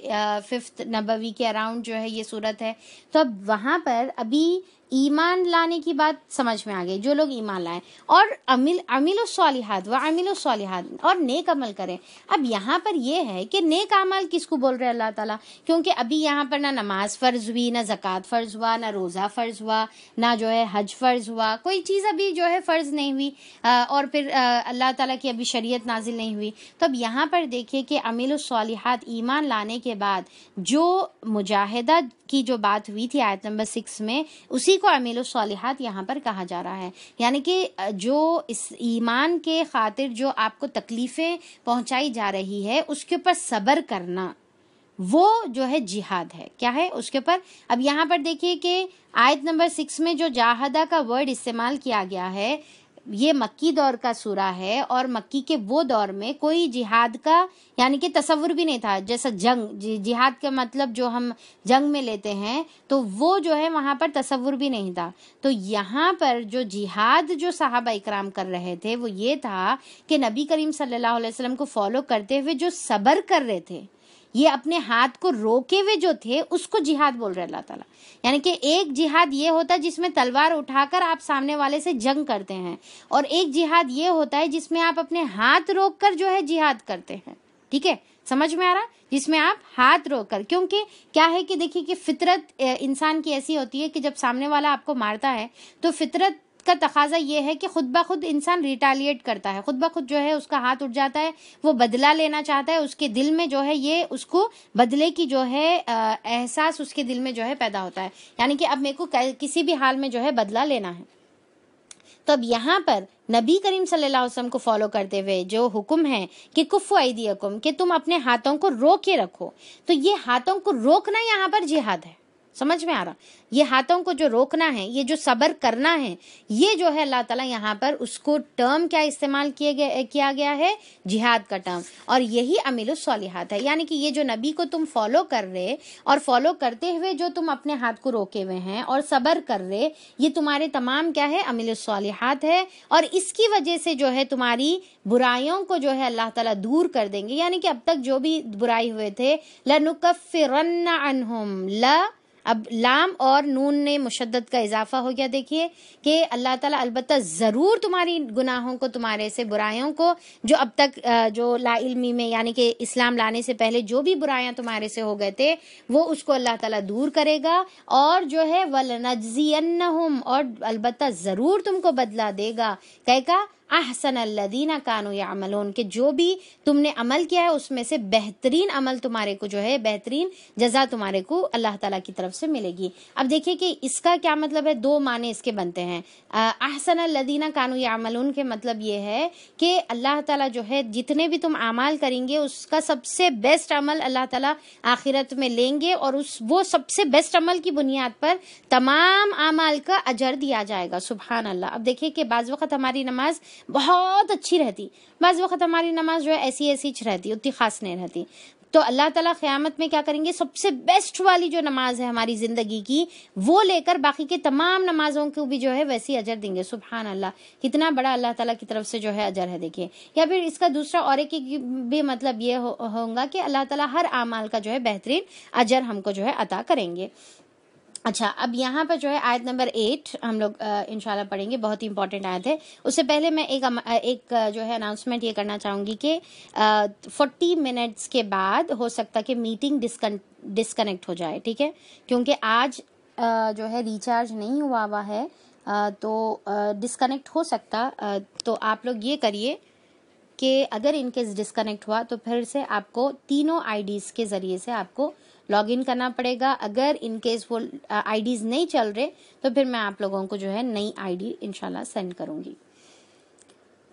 फिफ्थ नबवी के अराउंड जो है ये सूरत है तो अब वहां पर अभी ईमान लाने की बात समझ में आ गई जो लोग ईमान लाए और अमिल अमिलो सालिहाद व अमिलो सालिहाद और नेक अमल करें अब यहाँ पर यह है कि नेक अमल किसको बोल रहे अल्लाह ताला क्योंकि अभी यहाँ पर ना नमाज फ़र्ज हुई ना जक़ात फ़र्ज हुआ ना रोज़ा फ़र्ज हुआ ना जो है हज फ़र्ज हुआ कोई चीज़ अभी जो है फ़र्ज नहीं हुई और फिर अल्लाह ताला की अभी शरीयत नाजिल नहीं हुई तो अब यहाँ पर देखिए कि अमिल सालिहाद ईमान लाने के बाद जो मुजाहिदा की जो बात हुई थी आयत नंबर सिक्स में उसी को अमील सालिहात यहाँ पर कहा जा रहा है यानी कि जो इस ईमान के खातिर जो आपको तकलीफ़ें पहुंचाई जा रही है उसके ऊपर सब्र करना वो जो है जिहाद है क्या है उसके ऊपर अब यहाँ पर देखिए कि आयत नंबर सिक्स में जो जाहदा का वर्ड इस्तेमाल किया गया है ये मक्की दौर का सूरा है और मक्की के वो दौर में कोई जिहाद का यानी कि तस्वुर भी नहीं था जैसा जंग जिहाद का मतलब जो हम जंग में लेते हैं तो वो जो है वहां पर तस्वुर भी नहीं था तो यहाँ पर जो जिहाद जो साहबा इकराम कर रहे थे वो ये था कि नबी करीम सल्लल्लाहु अलैहि वसल्लम को फॉलो करते हुए जो सबर कर रहे थे ये अपने हाथ को रोके हुए जो थे उसको जिहाद बोल रहे अल्लाह ताला यानी कि एक जिहाद ये होता है जिसमें तलवार उठाकर आप सामने वाले से जंग करते हैं और एक जिहाद ये होता है जिसमें आप अपने हाथ रोक कर जो है जिहाद करते हैं ठीक है समझ में आ रहा जिसमें आप हाथ रोक कर क्योंकि क्या है कि देखिए कि फितरत इंसान की ऐसी होती है कि जब सामने वाला आपको मारता है तो फितरत का तकाजा ये है कि खुद ब खुद इंसान रिटालिएट करता है खुद ब खुद जो है उसका हाथ उठ जाता है वो बदला लेना चाहता है उसके दिल में जो है ये उसको बदले की जो है एहसास उसके दिल में जो है पैदा होता है यानी कि अब मेरे को किसी भी हाल में जो है बदला लेना है तो अब यहाँ पर नबी करीम सल्लल्लाहु अलैहि वसल्लम को फॉलो करते हुए जो हुक्म है कि कुफ़ आई हुकुम कि तुम अपने हाथों को रोके रखो तो ये हाथों को रोकना यहाँ पर जिहाद है समझ में आ रहा ये हाथों को जो रोकना है ये जो सबर करना है ये जो है अल्लाह ताला यहाँ पर उसको टर्म क्या इस्तेमाल किए गए किया गया है जिहाद का टर्म और यही अमिलुसलिहात है यानी कि ये जो नबी को तुम फॉलो कर रहे और फॉलो करते हुए जो तुम अपने हाथ को रोके हुए हैं और सबर कर रहे ये तुम्हारे तमाम क्या है अमिलुसलिहात है और इसकी वजह से जो है तुम्हारी बुराइयों को जो है अल्लाह ताला दूर कर देंगे यानी कि अब तक जो भी बुराई हुए थे लनुकफ़िरन्ना अनहुम ला अब लाम और नून ने मुशद्दत का इजाफा हो गया देखिए कि अल्लाह ताला अलबत् ज़रूर तुम्हारी गुनाहों को तुम्हारे से बुराइयों को जो अब तक जो लाइलमी में यानी कि इस्लाम लाने से पहले जो भी बुराइयां तुम्हारे से हो गए थे वो उसको अल्लाह ताला दूर करेगा और जो है वल नजी और अलबत् ज़रूर तुमको बदला देगा कहका अहसन अल्लदीना कानू या अमल उनके जो भी तुमने अमल किया है उसमें से बेहतरीन अमल तुम्हारे को जो है बेहतरीन जजा तुम्हारे को अल्लाह ताला की तरफ से मिलेगी अब देखिए कि इसका क्या मतलब है दो माने इसके बनते हैं अहसन अल्लदीना कानू या अमल के मतलब ये है कि अल्लाह ताला जो है जितने भी तुम अमाल करेंगे उसका सबसे बेस्ट अमल अल्लाह तला आखिरत में लेंगे और उस वो सबसे बेस्ट अमल की बुनियाद पर तमाम अमाल का अजर दिया जाएगा सुबहान अल्लाह अब देखिये कि बाज़ वक़्त हमारी नमाज़ बहुत अच्छी रहती बस वक्त हमारी नमाज जो है ऐसी ऐसी रहती उतनी ख़ास नहीं रहती तो अल्लाह ताला क़यामत में क्या करेंगे सबसे बेस्ट वाली जो नमाज है हमारी ज़िंदगी की वो लेकर बाकी के तमाम नमाजों को भी जो है वैसी अजर देंगे सुबहान अल्लाह कितना बड़ा अल्लाह ताला की तरफ से जो है अजर है देखिए या फिर इसका दूसरा और एक भी मतलब ये होगा कि अल्लाह ताला हर आमाल का जो है बेहतरीन अजर हमको जो है अता करेंगे अच्छा अब यहाँ पर जो है आयत नंबर एट हम लोग इनशाला पढ़ेंगे बहुत ही इंपॉर्टेंट आयत है उससे पहले मैं एक एक जो है अनाउंसमेंट ये करना चाहूँगी कि फोर्टी मिनट्स के बाद हो सकता कि मीटिंग डिस्कनेक्ट हो जाए ठीक है क्योंकि आज आ, जो है रिचार्ज नहीं हुआ हुआ है आ, तो डिस्कनेक्ट हो सकता आ, तो आप लोग ये करिए कि अगर इनकेस डिस्कनेक्ट हुआ तो फिर से आपको तीनों आईडीज़ के ज़रिए से आपको लॉग इन करना पड़ेगा अगर इन केस वो आई नहीं चल रहे तो फिर मैं आप लोगों को जो है नई आईडी इनशाला सेंड करूंगी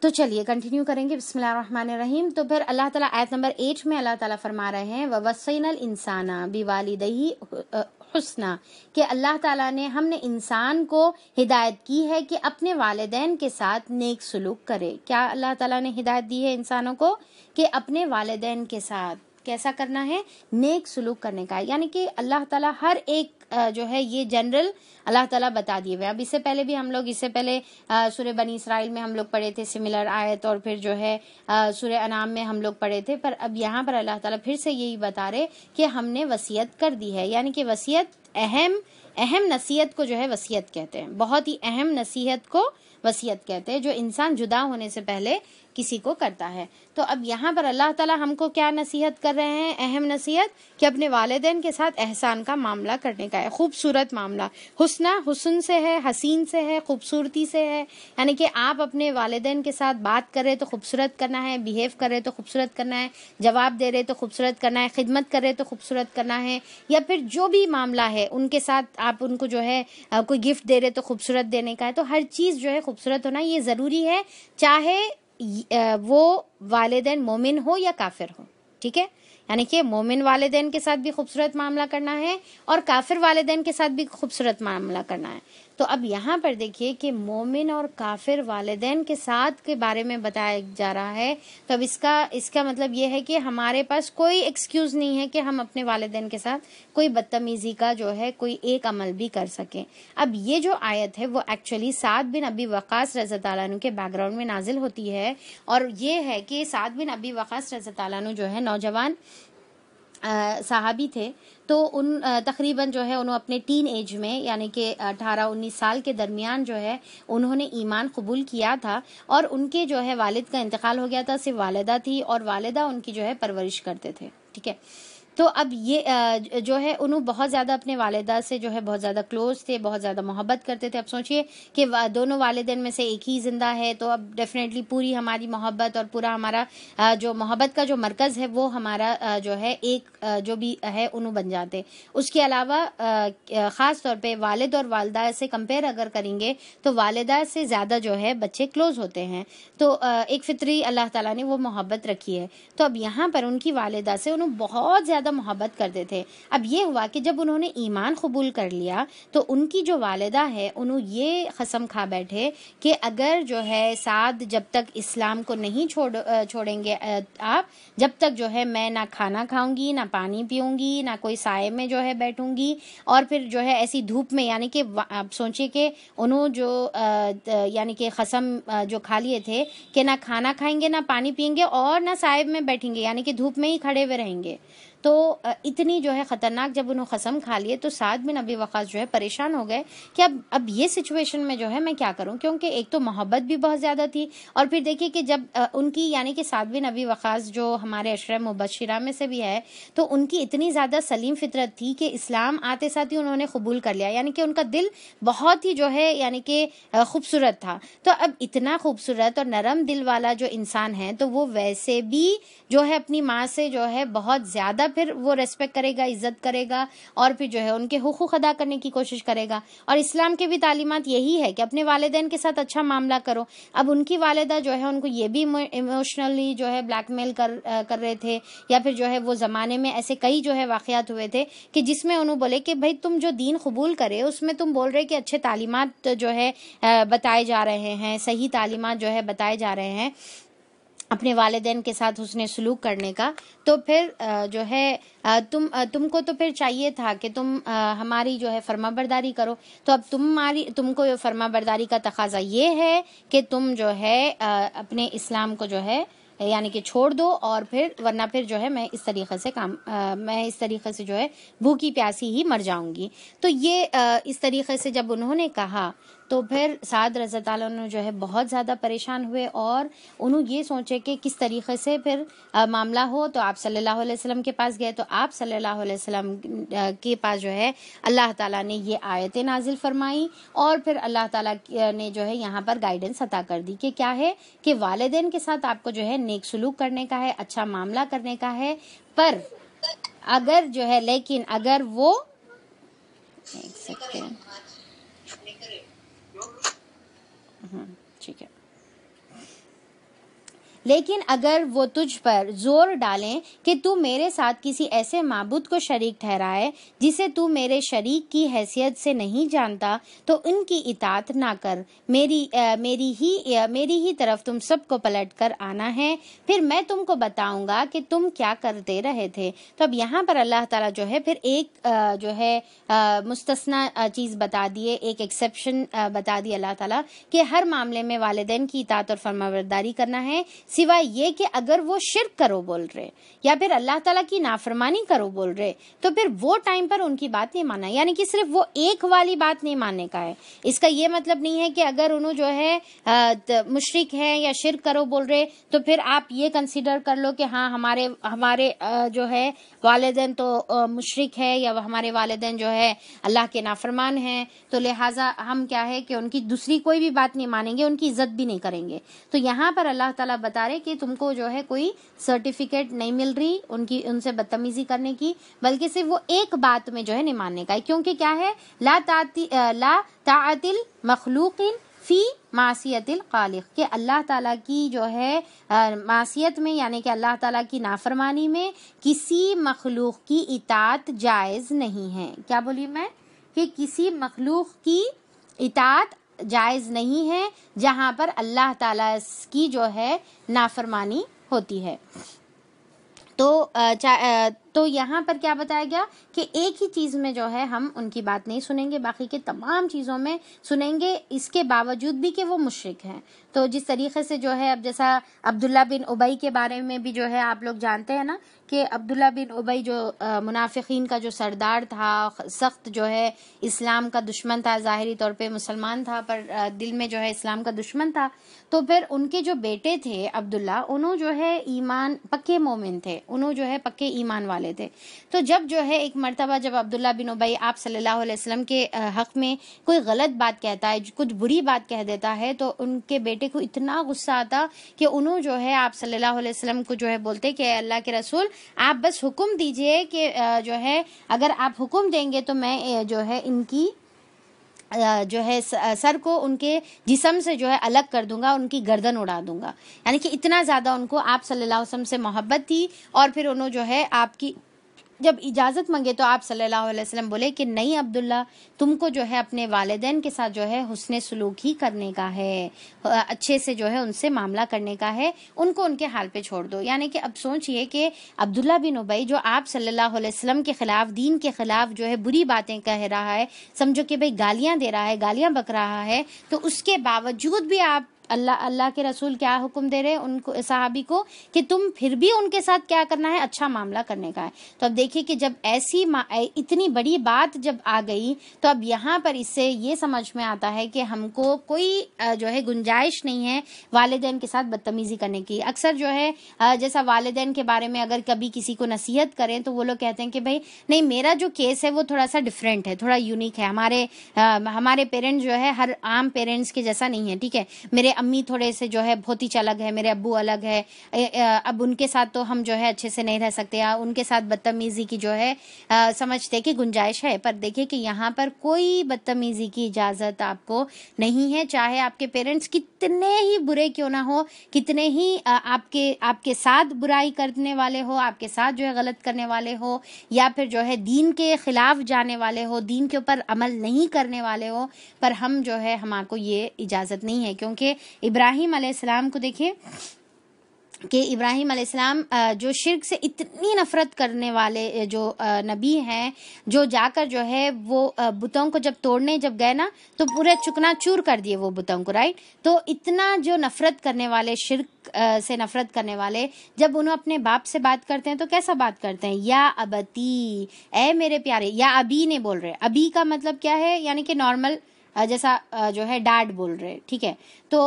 तो चलिए कंटिन्यू करेंगे बिस्मिल्लाह रहीम तो फिर अल्लाह ताला आयत नंबर एट में अल्लाह ताला फरमा रहे हैं वसैनल इंसाना दही हुसना कि अल्लाह ताला ने हमने इंसान को हिदायत की है कि अपने वालदेन के साथ नेक सलूक करे क्या अल्लाह ताला ने हिदायत दी है इंसानों को कि अपने वालदेन के साथ कैसा करना है नेक सुलूक करने का यानी कि अल्लाह ताला हर एक जो है ये जनरल अल्लाह ताला बता दिए हुए अब इससे पहले भी हम लोग इससे पहले सूर्य बनी इसराइल में हम लोग पढ़े थे सिमिलर आयत और फिर जो है सूर्य अनाम में हम लोग पढ़े थे पर अब यहाँ पर अल्लाह ताला फिर से यही बता रहे कि हमने वसीयत कर दी है यानी कि वसीयत अहम अहम नसीहत को जो है वसीयत कहते हैं बहुत ही अहम नसीहत को वसीयत कहते हैं जो इंसान जुदा होने से पहले किसी को करता है तो अब यहाँ पर अल्लाह ताला हमको क्या नसीहत कर रहे हैं अहम नसीहत कि अपने वालदेन के साथ एहसान का मामला करने का है खूबसूरत मामला हुसना हुसन से है हसीन से है खूबसूरती से है यानी कि आप अपने वालदेन के साथ बात रहे तो खूबसूरत करना है बिहेव रहे तो खूबसूरत करना है जवाब दे रहे तो खूबसूरत करना है खिदमत कर रहे तो खूबसूरत करना है या फिर जो भी मामला है उनके साथ आप उनको जो है कोई गिफ्ट दे रहे तो खूबसूरत देने का है तो हर चीज़ जो है खूबसूरत होना ये ज़रूरी है चाहे वो वालदेन मोमिन हो या काफिर हो ठीक है यानी कि मोमिन वालदेन के साथ भी खूबसूरत मामला करना है और काफिर वालदेन के साथ भी खूबसूरत मामला करना है तो अब यहाँ पर देखिए कि मोमिन और काफिर वालदेन के साथ के बारे में बताया जा रहा है तो अब इसका इसका मतलब ये है कि हमारे पास कोई एक्सक्यूज़ नहीं है कि हम अपने वालदेन के साथ कोई बदतमीज़ी का जो है कोई एक अमल भी कर सकें अब ये जो आयत है वो एक्चुअली सात बिन अबी वक़ास रज़ा के बैकग्राउंड में नाजिल होती है और ये है कि सात बिन अबी वक़ास रज़ा जो है नौजवान साहबी थे तो उन तकरीबन जो है उन्होंने अपने टीन एज में यानी कि अठारह उन्नीस साल के दरमियान जो है उन्होंने ईमान कबूल किया था और उनके जो है वालिद का इंतकाल हो गया था सिर्फ वालदा थी और वालदा उनकी जो है परवरिश करते थे ठीक है तो अब ये जो है उन्होंने बहुत ज़्यादा अपने वालदा से जो है बहुत ज़्यादा क्लोज थे बहुत ज़्यादा मोहब्बत करते थे अब सोचिए कि दोनों वालदेन में से एक ही ज़िंदा है तो अब डेफिनेटली पूरी हमारी मोहब्बत और पूरा हमारा जो मोहब्बत का जो मरकज़ है वो हमारा जो है एक जो भी है उन्हों बन जाते उसके अलावा ख़ास तौर पर वालद और वालदा से कंपेयर अगर करेंगे तो वालदा से ज़्यादा जो है बच्चे क्लोज होते हैं तो एक फ़ितरी अल्लाह ताला ने वो मोहब्बत रखी है तो अब यहाँ पर उनकी वालदा से उन्होंने बहुत ज़्यादा ज़्यादा मोहब्बत करते थे अब ये हुआ कि जब उन्होंने ईमान कबूल कर लिया तो उनकी जो वालदा है उन्होंने ये कसम खा बैठे कि अगर जो है साद जब तक इस्लाम को नहीं छोड़ छोड़ेंगे आप जब तक जो है मैं ना खाना खाऊंगी ना पानी पीऊंगी ना कोई साय में जो है बैठूंगी और फिर जो है ऐसी धूप में यानी कि आप सोचिए कि उन्होंने जो यानी कि कसम जो खा लिए थे कि ना खाना खाएंगे ना पानी पियेंगे और ना साहेब में बैठेंगे यानी कि धूप में ही खड़े हुए रहेंगे तो इतनी जो है ख़तरनाक जब उन्होंने कसम खा लिए तो साद बिन अबी वक़ास जो है परेशान हो गए कि अब अब ये सिचुएशन में जो है मैं क्या करूँ क्योंकि एक तो मोहब्बत भी बहुत ज़्यादा थी और फिर देखिए कि जब उनकी यानी कि साद बिन अबी वक़ास जो हमारे अशर मुबशरा में से भी है तो उनकी इतनी ज़्यादा सलीम फितरत थी कि इस्लाम आते साथ ही उन्होंने कबूल कर लिया यानी कि उनका दिल बहुत ही जो है यानी कि खूबसूरत था तो अब इतना खूबसूरत और नरम दिल वाला जो इंसान है तो वो वैसे भी जो है अपनी माँ से जो है बहुत ज़्यादा ज़्यादा फिर वो रेस्पेक्ट करेगा इज्जत करेगा और फिर जो है उनके हकूक अदा करने की कोशिश करेगा और इस्लाम के भी तालीमत यही है कि अपने वालदेन के साथ अच्छा मामला करो अब उनकी वालदा जो है उनको ये भी इमोशनली जो है ब्लैकमेल कर कर रहे थे या फिर जो है वो ज़माने में ऐसे कई जो है वाकयात हुए थे कि जिसमें उन्होंने बोले कि भाई तुम जो दीन कबूल करे उसमें तुम बोल रहे कि अच्छे तालीमत जो है बताए जा रहे हैं सही तालीमत जो है बताए जा रहे हैं अपने वालदेन के साथ उसने सलूक करने का तो फिर जो है तुम तुमको तो फिर चाहिए था कि तुम हमारी जो है फर्मा बरदारी करो तो अब तुम्हारी तुमको फर्मा बरदारी का तकाजा ये है कि तुम जो है अपने इस्लाम को जो है यानी कि छोड़ दो और फिर वरना फिर जो है मैं इस तरीके से काम आ, मैं इस तरीके से जो है भूखी प्यासी ही मर जाऊंगी तो ये आ, इस तरीके से जब उन्होंने कहा तो फिर साद रज़ा जो है बहुत ज़्यादा परेशान हुए और उन्होंने ये सोचे कि किस तरीके से फिर आ, मामला हो तो आप सल्लल्लाहु अलैहि वसल्लम के पास गए तो आप सल्लल्लाहु अलैहि वसल्लम के पास जो है अल्लाह ताला ने ये आयतें नाजिल फरमाई और फिर अल्लाह ताला ने जो है यहाँ पर गाइडेंस अता कर दी कि क्या है कि वालदेन के साथ आपको जो है नेक सलूक करने का है अच्छा मामला करने का है पर अगर जो है लेकिन अगर वो एक सेकेंड लेकिन अगर वो तुझ पर जोर डालें कि तू मेरे साथ किसी ऐसे मबूद को शरीक ठहराए जिसे तू मेरे शरीक की हैसियत से नहीं जानता तो उनकी इतात ना कर मेरी आ, मेरी ही आ, मेरी ही तरफ तुम सबको पलट कर आना है फिर मैं तुमको बताऊंगा कि तुम क्या करते रहे थे तो अब यहाँ पर अल्लाह ताला जो है फिर एक आ, जो है मुस्तना चीज़ बता दिए एक एक्सेप्शन बता दिए अल्लाह ताला कि हर मामले में वालदेन की इतात और फरमावरदारी करना है सिवाय ये कि अगर वो शिरक करो बोल रहे या फिर अल्लाह ताला की नाफरमानी करो बोल रहे तो फिर वो टाइम पर उनकी बात नहीं माना यानी कि सिर्फ वो एक वाली बात नहीं मानने का है इसका ये मतलब नहीं है कि अगर उन्होंने जो है मुशरक है या शिरक करो बोल रहे तो फिर आप ये कंसिडर कर लो कि हाँ हमारे हमारे जो है वालदेन तो मुशरक है या हमारे वालदेन जो है अल्लाह के नाफरमान है तो लिहाजा हम क्या है कि उनकी दूसरी कोई भी बात नहीं मानेंगे उनकी इज्जत भी नहीं करेंगे तो यहाँ पर अल्लाह ताला बता बता रहे कि तुमको जो है कोई सर्टिफिकेट नहीं मिल रही उनकी उनसे बदतमीजी करने की बल्कि सिर्फ वो एक बात में जो है नहीं मानने का है क्योंकि क्या है ला ताति ला तातिल मखलूक फी मासीतिल खालिक के अल्लाह ताला की जो है मासीत में यानी कि अल्लाह ताला की नाफरमानी में किसी मखलूक की इतात जायज़ नहीं है क्या बोली मैं कि किसी मखलूक की इतात जायज़ नहीं है जहां पर अल्लाह ताला की जो है नाफरमानी होती है तो तो यहाँ पर क्या बताया गया कि एक ही चीज़ में जो है हम उनकी बात नहीं सुनेंगे बाकी के तमाम चीज़ों में सुनेंगे इसके बावजूद भी कि वो मुशरक हैं तो जिस तरीके से जो है अब जैसा अब्दुल्ला बिन उबई के बारे में भी जो है आप लोग जानते हैं ना कि अब्दुल्ला बिन उबई जो मुनाफिकीन का जो सरदार था सख्त जो है इस्लाम का दुश्मन था ज़ाहरी तौर पे मुसलमान था पर दिल में जो है इस्लाम का दुश्मन था तो फिर उनके जो बेटे थे अब्दुल्ला उन्होंने जो है ईमान पक्के मोमिन थे उन्होंने जो है पक्के ईमान वाले वाले थे तो जब जो है एक मरतबा जब अब्दुल्ला बिन उबई आप सल्लल्लाहु अलैहि वसल्लम के हक़ में कोई गलत बात कहता है कुछ बुरी बात कह देता है तो उनके बेटे को इतना गुस्सा आता कि उन्होंने जो है आप सल्लल्लाहु अलैहि वसल्लम को जो है बोलते कि अल्लाह के रसूल आप बस हुक्म दीजिए कि जो है अगर आप हुक्म देंगे तो मैं जो है इनकी जो है सर को उनके जिसम से जो है अलग कर दूंगा उनकी गर्दन उड़ा दूंगा यानी कि इतना ज़्यादा उनको आप सल्लल्लाहु अलैहि वसल्लम से मोहब्बत थी और फिर उन्होंने जो है आपकी जब इजाज़त मांगे तो आप सल्लल्लाहु अलैहि वसल्लम बोले कि नहीं अब्दुल्ला तुमको जो है अपने वालदेन के साथ जो है हुसन सलूक ही करने का है अच्छे से जो है उनसे मामला करने का है उनको उनके हाल पे छोड़ दो यानी कि अब सोचिए कि अब्दुल्ला बिन उबई जो आप सल्लल्लाहु अलैहि वसल्लम के ख़िलाफ़ दीन के ख़िलाफ़ जो है बुरी बातें कह रहा है समझो कि भाई गालियाँ दे रहा है गालियाँ बक रहा है तो उसके बावजूद भी आप अल्लाह अल्लाह के रसूल क्या हुक्म दे रहे हैं उनको साहबी को कि तुम फिर भी उनके साथ क्या करना है अच्छा मामला करने का है तो अब देखिए कि जब ऐसी इतनी बड़ी बात जब आ गई तो अब यहाँ पर इससे ये समझ में आता है कि हमको कोई जो है गुंजाइश नहीं है वालदेन के साथ बदतमीज़ी करने की अक्सर जो है जैसा वालदेन के बारे में अगर कभी किसी को नसीहत करें तो वो लोग कहते हैं कि भाई नहीं मेरा जो केस है वो थोड़ा सा डिफरेंट है थोड़ा यूनिक है हमारे हमारे पेरेंट्स जो है हर आम पेरेंट्स के जैसा नहीं है ठीक है मेरे अम्मी थोड़े से जो है ही अलग है मेरे अब्बू अलग है अब उनके साथ तो हम जो है अच्छे से नहीं रह सकते या हाँ, उनके साथ बदतमीज़ी की जो है आ, समझते कि गुंजाइश है पर देखिए कि यहाँ पर कोई बदतमीज़ी की इजाज़त आपको नहीं है चाहे आपके पेरेंट्स कितने ही बुरे क्यों ना हो कितने ही आ, आपके आपके साथ बुराई करने वाले हो आपके साथ जो है गलत करने वाले हो या फिर जो है दीन के ख़िलाफ़ जाने वाले हो दीन के ऊपर अमल नहीं करने वाले हो पर हम जो है हमारे ये इजाज़त नहीं है क्योंकि इब्राहिम अलैहिस्सलाम को देखिए कि इब्राहिम अलैहिस्सलाम जो शिरक से इतनी नफ़रत करने वाले जो नबी हैं जो जाकर जो है वो बुतों को जब तोड़ने जब गए ना तो पूरे चुकना चूर कर दिए वो बुतों को राइट तो इतना जो नफ़रत करने वाले शिरक से नफ़रत करने वाले जब उन्होंने अपने बाप से बात करते हैं तो कैसा बात करते हैं या अबती ए मेरे प्यारे या अभी ने बोल रहे अभी का मतलब क्या है यानी कि नॉर्मल जैसा जो है डैड बोल रहे ठीक है तो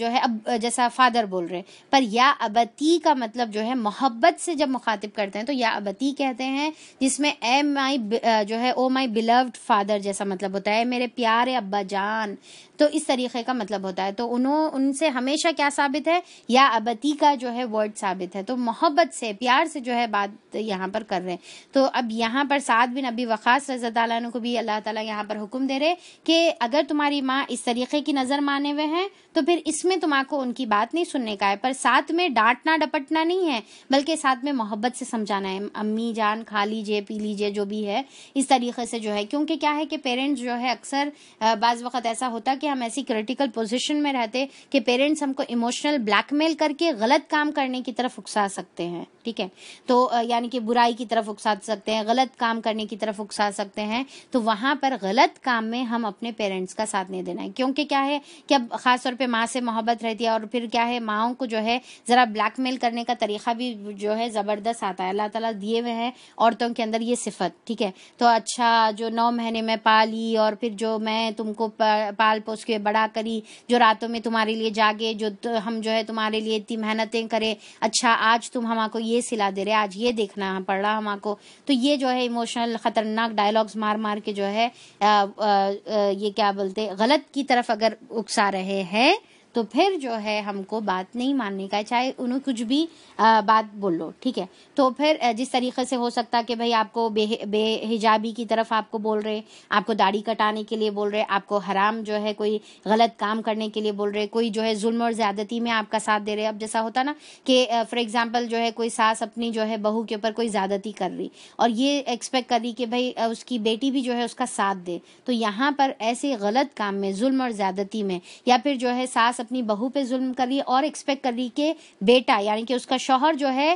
जो है अब जैसा फादर बोल रहे हैं पर या अबती का मतलब जो है मोहब्बत से जब मुखातिब करते हैं तो या अबती कहते हैं जिसमें ए माई जो है ओ माई बिलव्ड फादर जैसा मतलब होता है मेरे प्यारे अब्बा जान तो इस तरीके का मतलब होता है तो उन्हों उनसे हमेशा क्या साबित है या अबती का जो है वर्ड साबित है तो मोहब्बत से प्यार से जो है बात यहाँ पर कर रहे हैं तो अब यहाँ पर सात बिन अबी वखास रजा को भी अल्लाह ताला यहाँ पर हुक्म दे रहे कि अगर तुम्हारी माँ इस तरीके की नज़र माने हुए हैं तो फिर इसमें आपको उनकी बात नहीं सुनने का है पर साथ में डांटना डपटना नहीं है बल्कि साथ में मोहब्बत से समझाना है अम्मी जान खा लीजिए पी लीजिए जो भी है इस तरीके से जो है क्योंकि क्या है कि पेरेंट्स जो है अक्सर बाज़ वक्त ऐसा होता कि हम ऐसी क्रिटिकल पोजिशन में रहते कि पेरेंट्स हमको इमोशनल ब्लैकमेल करके गलत काम करने की तरफ उकसा सकते हैं ठीक है तो यानी कि बुराई की तरफ उकसा सकते हैं गलत काम करने की तरफ उकसा सकते हैं तो वहां पर गलत काम में हम अपने पेरेंट्स का साथ नहीं देना है क्योंकि क्या है कि अब खासतौर पर पे माँ से मोहब्बत रहती है और फिर क्या है माओ को जो है ज़रा ब्लैकमेल करने का तरीका भी जो है ज़बरदस्त आता है अल्लाह ताला दिए हुए हैं औरतों के अंदर ये सिफत ठीक है तो अच्छा जो नौ महीने में पाली और फिर जो मैं तुमको पाल पोस के बड़ा करी जो रातों में तुम्हारे लिए जागे जो हम जो है तुम्हारे लिए इतनी मेहनतें करे अच्छा आज तुम हमारे ये सिला दे रहे आज ये देखना पड़ रहा हमारे तो ये जो है इमोशनल ख़तरनाक डायलॉग्स मार मार के जो है आ, आ, आ, ये क्या बोलते गलत की तरफ अगर उकसा रहे हैं तो फिर जो है हमको बात नहीं मानने का चाहे उन्हें कुछ भी आ, बात बोलो ठीक है तो फिर जिस तरीके से हो सकता है कि भाई आपको बे बेहिजाबी की तरफ आपको बोल रहे आपको दाढ़ी कटाने के लिए बोल रहे आपको हराम जो है कोई गलत काम करने के लिए बोल रहे कोई जो है जुल्म और ज़्यादती में आपका साथ दे रहे अब जैसा होता ना कि फॉर एग्ज़ाम्पल जो है कोई सास अपनी जो है बहू के ऊपर कोई ज़्यादती कर रही और ये एक्सपेक्ट कर रही कि भाई उसकी बेटी भी जो है उसका साथ दे तो यहाँ पर ऐसे गलत काम में जुल्म और ज़्यादती में या फिर जो है सास अपनी बहू पे जुल्म कर रही है और एक्सपेक्ट कर रही कि बेटा यानी कि उसका शौहर जो है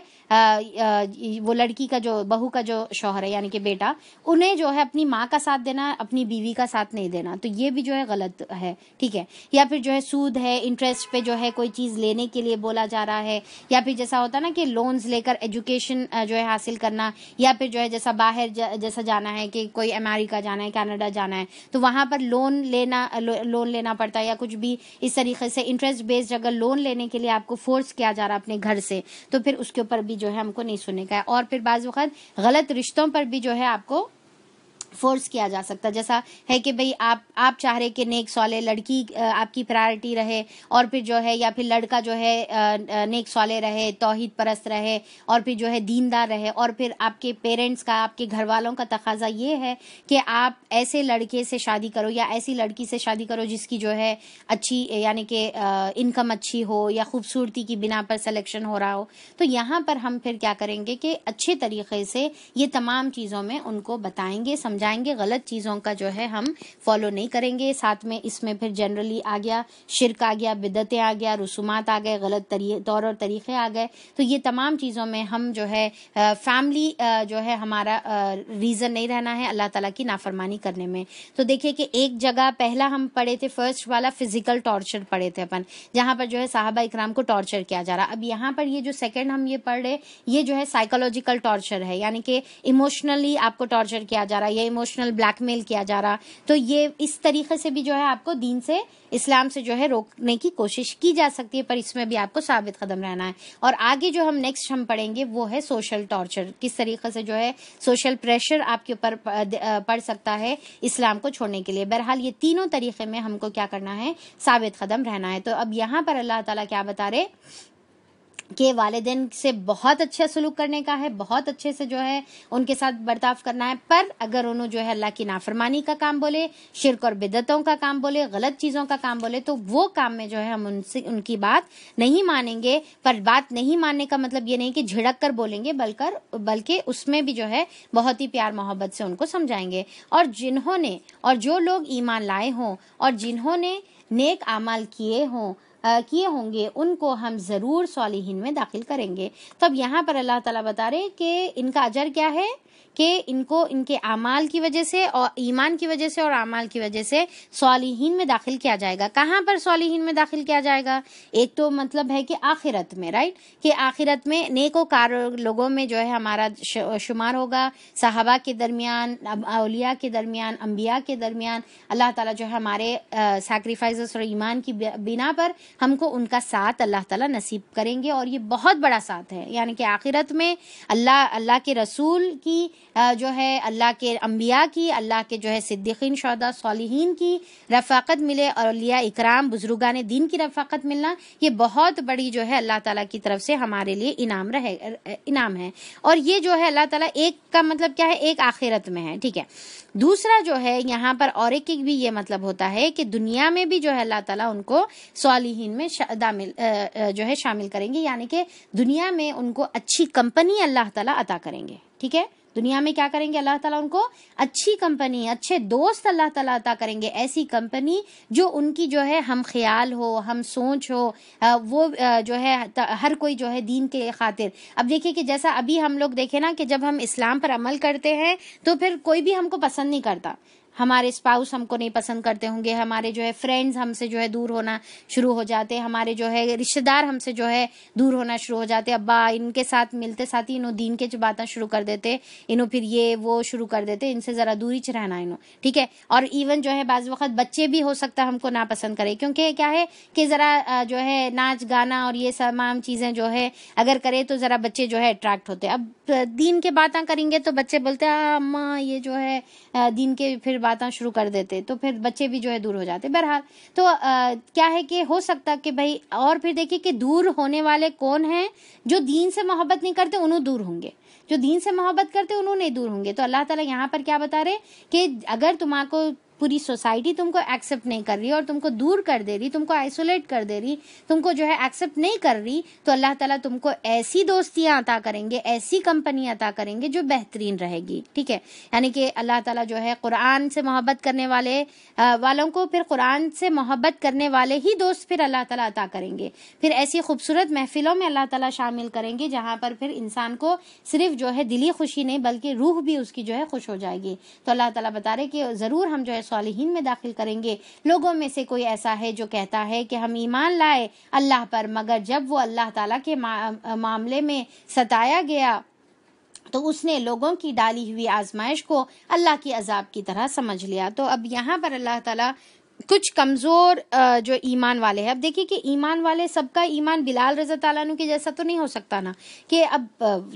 वो लड़की का जो बहू का जो शौहर है यानी कि बेटा उन्हें जो है अपनी माँ का साथ देना अपनी बीवी का साथ नहीं देना तो ये भी जो है गलत है ठीक है या फिर जो है सूद है इंटरेस्ट पे जो है कोई चीज़ लेने के लिए बोला जा रहा है या फिर जैसा होता है ना कि लोन्स लेकर एजुकेशन जो है हासिल करना या फिर जो है जैसा बाहर जैसा जाना है कि कोई अमेरिका जाना है कनाडा जाना है तो वहां पर लोन लेना लोन लेना पड़ता है या कुछ भी इस तरीके से जैसे इंटरेस्ट बेस्ड अगर लोन लेने के लिए आपको फोर्स किया जा रहा है अपने घर से तो फिर उसके ऊपर भी जो है हमको नहीं सुनने का है और फिर बाज़ गलत रिश्तों पर भी जो है आपको फोर्स किया जा सकता जैसा है कि भाई आप आप चाह रहे कि नेक सॉले लड़की आपकी प्रायोरिटी रहे और फिर जो है या फिर लड़का जो है नेक सौले रहे तोहहीद परस्त रहे और फिर जो है दीनदार रहे और फिर आपके पेरेंट्स का आपके घर वालों का तकाजा ये है कि आप ऐसे लड़के से शादी करो या ऐसी लड़की से शादी करो जिसकी जो है अच्छी यानी कि इनकम अच्छी हो या खूबसूरती की बिना पर सिलेक्शन हो रहा हो तो यहाँ पर हम फिर क्या करेंगे कि अच्छे तरीके से ये तमाम चीज़ों में उनको बताएंगे समझ समझाएंगे गलत चीज़ों का जो है हम फॉलो नहीं करेंगे साथ में इसमें फिर जनरली आ गया शिरक आ गया बिदतें आ गया रसूमात आ गए गलत तौर और तरीक़े आ गए तो ये तमाम चीज़ों में हम जो है फैमिली जो है हमारा रीज़न नहीं रहना है अल्लाह तला की नाफरमानी करने में तो देखिये कि एक जगह पहला हम पढ़े थे फर्स्ट वाला फिजिकल टॉर्चर पढ़े थे अपन जहां पर जो है साहबा इकराम को टॉर्चर किया जा रहा अब यहाँ पर ये जो सेकेंड हम ये पढ़ रहे ये जो है साइकोलॉजिकल टॉर्चर है यानी कि इमोशनली आपको टॉर्चर किया जा रहा है इमोशनल ब्लैकमेल किया जा रहा तो ये इस तरीके से भी जो है आपको दीन से इस्लाम से जो है रोकने की कोशिश की जा सकती है पर इसमें भी आपको साबित कदम रहना है और आगे जो हम नेक्स्ट हम पढ़ेंगे वो है सोशल टॉर्चर किस तरीके से जो है सोशल प्रेशर आपके ऊपर पड़ सकता है इस्लाम को छोड़ने के लिए बहरहाल ये तीनों तरीके में हमको क्या करना है साबित कदम रहना है तो अब यहाँ पर अल्लाह ताला क्या बता रहे के वालदेन से बहुत अच्छा सलूक करने का है बहुत अच्छे से जो है उनके साथ बर्ताव करना है पर अगर उन्होंने जो है अल्लाह की नाफरमानी का काम बोले शिरक और बिदतों का काम बोले गलत चीज़ों का काम बोले तो वो काम में जो है हम उनसे उनकी बात नहीं मानेंगे पर बात नहीं मानने का मतलब ये नहीं कि झिड़क कर बोलेंगे बलकर बल्कि उसमें भी जो है बहुत ही प्यार मोहब्बत से उनको समझाएंगे और जिन्होंने और जो लोग ईमान लाए हों और जिन्होंने नेक आमाल किए हों किए होंगे उनको हम ज़रूर सालिहीन में दाखिल करेंगे तब यहाँ पर अल्लाह ताला बता रहे कि इनका अजर क्या है कि इनको इनके अमाल की वजह से और ईमान की वजह से और अमाल की वजह से सालिहीन में दाखिल किया जाएगा कहाँ पर सालिहीन में दाखिल किया जाएगा एक तो मतलब है कि आखिरत में राइट कि आखिरत में कार लोगों में जो है हमारा शुमार होगा साहबा के दरमियान अलिया के दरमियान अम्बिया के दरमियान अल्लाह ताला जो है हमारे सेक्रीफाइज और ईमान की बिना पर हमको उनका साथ अल्लाह ताला नसीब करेंगे और ये बहुत बड़ा साथ है यानी कि आखिरत में अल्लाह अल्लाह के रसूल की जो है अल्लाह के अम्बिया की अल्लाह के जो है सिद्दीकीन शहदा सालहीन की रफाकत मिले और अलिया इकराम बुजुर्गान दीन की रफाकत मिलना ये बहुत बड़ी जो है अल्लाह ताला की तरफ से हमारे लिए इनाम रहे इनाम है और ये जो है अल्लाह ताला एक का मतलब क्या है एक आखिरत में है ठीक है दूसरा जो है यहाँ पर और एक भी ये मतलब होता है कि दुनिया में भी जो है अल्लाह ताला उनको सालिहीन में शामिल जो है शामिल करेंगे यानी कि दुनिया में उनको अच्छी कंपनी अल्लाह ताला अता करेंगे ठीक है दुनिया में क्या करेंगे अल्लाह ताला उनको अच्छी कंपनी अच्छे दोस्त अल्लाह ताला अता करेंगे ऐसी कंपनी जो उनकी जो है हम ख्याल हो हम सोच हो वो जो है हर कोई जो है दीन के खातिर अब देखिए कि जैसा अभी हम लोग देखे ना कि जब हम इस्लाम पर अमल करते हैं तो फिर कोई भी हमको पसंद नहीं करता हमारे स्पाउस हमको नहीं पसंद करते होंगे हमारे जो है फ्रेंड्स हमसे जो है दूर होना शुरू हो जाते हमारे जो है रिश्तेदार हमसे जो है दूर होना शुरू हो जाते अब्बा इनके साथ मिलते साथ ही इन्हों दीन के बातें शुरू कर देते इन्हों फिर ये वो शुरू कर देते इनसे ज़रा दूरी च रहना इन्हों ठीक है और इवन जो है बाज़ वक्त बच्चे भी हो सकता हमको ना पसंद करें क्योंकि क्या है कि ज़रा जो है नाच गाना और ये तमाम चीज़ें जो है अगर करें तो ज़रा बच्चे जो है अट्रैक्ट होते अब दीन के बातें करेंगे तो बच्चे बोलते हैं अम्मा ये जो है दीन के फिर बातें शुरू कर देते तो फिर बच्चे भी जो है दूर हो जाते बहरहाल तो आ, क्या है कि हो सकता कि भाई और फिर देखिए कि दूर होने वाले कौन हैं जो दीन से मोहब्बत नहीं करते उन्होंने दूर होंगे जो दीन से मोहब्बत करते उन्होंने दूर होंगे तो अल्लाह ताला यहाँ पर क्या बता रहे कि अगर तुम्हारा पूरी सोसाइटी तुमको एक्सेप्ट नहीं कर रही और तुमको दूर कर दे रही तुमको आइसोलेट कर दे रही तुमको जो है एक्सेप्ट नहीं कर रही तो अल्लाह ताला तुमको ऐसी दोस्तियां अता करेंगे ऐसी कंपनियां अता करेंगे जो बेहतरीन रहेगी ठीक है यानी कि अल्लाह ताला जो है कुरान से मोहब्बत करने वाले वालों को फिर कुरान से मोहब्बत करने वाले ही दोस्त फिर अल्लाह ताला अता करेंगे फिर ऐसी खूबसूरत महफिलों में अल्लाह ताला शामिल करेंगे जहां पर फिर इंसान को सिर्फ जो है दिली खुशी नहीं बल्कि रूह भी उसकी जो है खुश हो जाएगी तो अल्लाह ताला बता रहे कि ज़रूर हम जो है सालिहीन में दाखिल करेंगे लोगों में से कोई ऐसा है जो कहता है कि हम ईमान लाए अल्लाह पर मगर जब वो अल्लाह ताला के मा, मामले में सताया गया तो उसने लोगों की डाली हुई आजमाइश को अल्लाह की अजाब की तरह समझ लिया तो अब यहाँ पर अल्लाह ताला कुछ कमज़ोर जो ईमान वाले हैं अब देखिए कि ईमान वाले सबका ईमान बिलाल रज़ा के जैसा तो नहीं हो सकता ना कि अब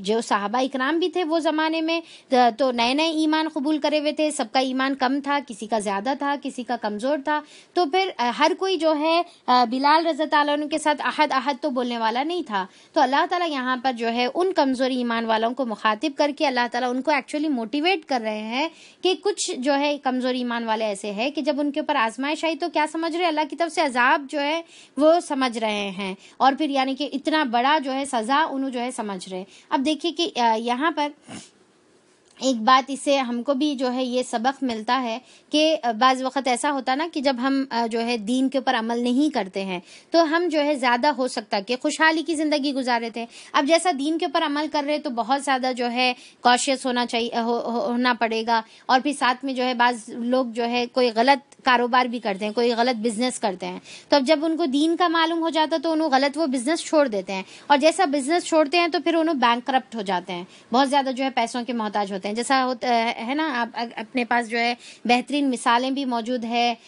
जो साहबा इकराम भी थे वो ज़माने में तो नए नए ईमान कबूल करे हुए थे सबका ईमान कम था किसी का ज़्यादा था किसी का कमज़ोर था तो फिर हर कोई जो है बिलाल रज़ा के साथ अहद अहद तो बोलने वाला नहीं था तो अल्लाह तला यहाँ पर जो है उन कमज़ोर ईमान वालों को मुखातिब करके अल्लाह तला उनको एक्चुअली मोटिवेट कर रहे हैं कि कुछ जो है कमज़ोर ईमान वाले ऐसे है कि जब उनके ऊपर आजमाए फरमाइशाही तो क्या समझ रहे अल्लाह की तरफ से अजाब जो है वो समझ रहे हैं और फिर यानी कि इतना बड़ा जो है सज़ा उन्होंने जो है समझ रहे अब देखिए कि यहाँ पर एक बात इससे हमको भी जो है ये सबक मिलता है कि बाज़ वक़्त ऐसा होता ना कि जब हम जो है दीन के ऊपर अमल नहीं करते हैं तो हम जो है ज़्यादा हो सकता कि खुशहाली की ज़िंदगी गुजारे थे अब जैसा दीन के ऊपर अमल कर रहे तो बहुत ज़्यादा जो है कॉशियस होना चाहिए हो, होना पड़ेगा और फिर साथ में जो है बाज़ लोग जो है कोई गलत कारोबार भी करते हैं कोई गलत बिजनेस करते हैं तो अब जब उनको दीन का मालूम हो जाता तो उन्होंने गलत वो बिजनेस छोड़ देते हैं और जैसा बिजनेस छोड़ते हैं तो फिर उन्होंने बैंक हो जाते हैं बहुत ज़्यादा जो है पैसों के मोहताज होते हैं हैं जैसा होता है ना आप अपने पास जो है बेहतरीन मिसालें भी मौजूद है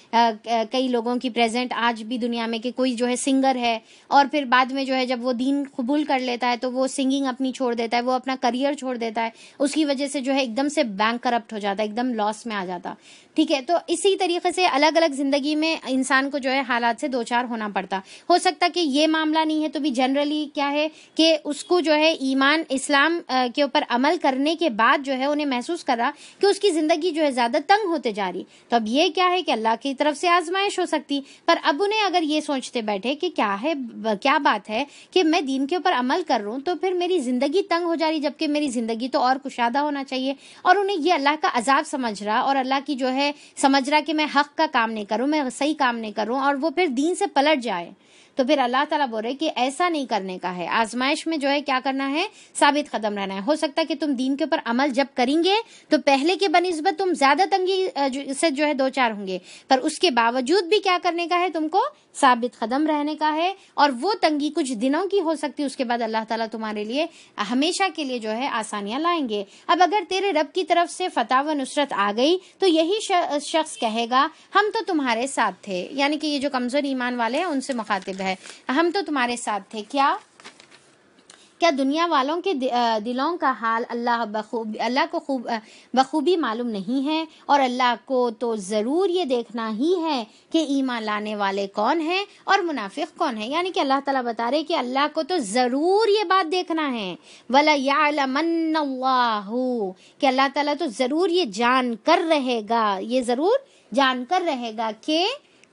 कई लोगों की प्रेजेंट आज भी दुनिया में कि कोई जो है सिंगर है और फिर बाद में जो है जब वो दीन कबूल कर लेता है तो वो सिंगिंग अपनी छोड़ देता है वो अपना करियर छोड़ देता है उसकी वजह से जो है एकदम से बैंक करप्ट हो जाता है एकदम लॉस में आ जाता ठीक है तो इसी तरीके से अलग अलग जिंदगी में इंसान को जो है हालात से दो चार होना पड़ता हो सकता कि ये मामला नहीं है तो भी जनरली क्या है कि उसको जो है ईमान इस्लाम के ऊपर अमल करने के बाद जो है है उन्हें महसूस कर रहा कि उसकी ज़िंदगी जो है ज़्यादा तंग होते जा रही तो अब ये क्या है कि अल्लाह की तरफ से आजमाइश हो सकती पर अब उन्हें अगर ये सोचते बैठे कि क्या है क्या बात है कि मैं दीन के ऊपर अमल कर रहा हूँ तो फिर मेरी ज़िंदगी तंग हो जा रही जबकि मेरी ज़िंदगी तो और कुशादा होना चाहिए और उन्हें ये अल्लाह का अजाब समझ रहा और अल्लाह की जो है समझ रहा कि मैं हक का काम नहीं करूँ मैं सही काम नहीं करूँ और वो फिर दीन से पलट जाए तो फिर अल्लाह ताला बोल रहे कि ऐसा नहीं करने का है आजमाइश में जो है क्या करना है साबित कदम रहना है हो सकता है कि तुम दीन के ऊपर अमल जब करेंगे तो पहले के बनस्बत तुम ज्यादा तंगी से जो है दो चार होंगे पर उसके बावजूद भी क्या करने का है तुमको साबित कदम रहने का है और वो तंगी कुछ दिनों की हो सकती है उसके बाद अल्लाह ताला तुम्हारे लिए हमेशा के लिए जो है आसानियां लाएंगे अब अगर तेरे रब की तरफ से फतह व नुसरत आ गई तो यही शख्स कहेगा हम तो तुम्हारे साथ थे यानी कि ये जो कमजोर ईमान वाले हैं उनसे मुखातिब है हम तो तुम्हारे साथ थे क्या क्या दुनिया वालों के दिलों का हाल अल्लाह बखूबी अल्लाह को खूब बखूबी मालूम नहीं है और अल्लाह को तो ज़रूर ये देखना ही है कि ईमान लाने वाले कौन हैं और मुनाफिक कौन है यानी कि अल्लाह ताला बता रहे कि अल्लाह को तो ज़रूर ये बात देखना है वला यालमन्नल्लाहु कि अल्लाह ताला तो ज़रूर ये जान कर रहेगा ये ज़रूर जान कर रहेगा कि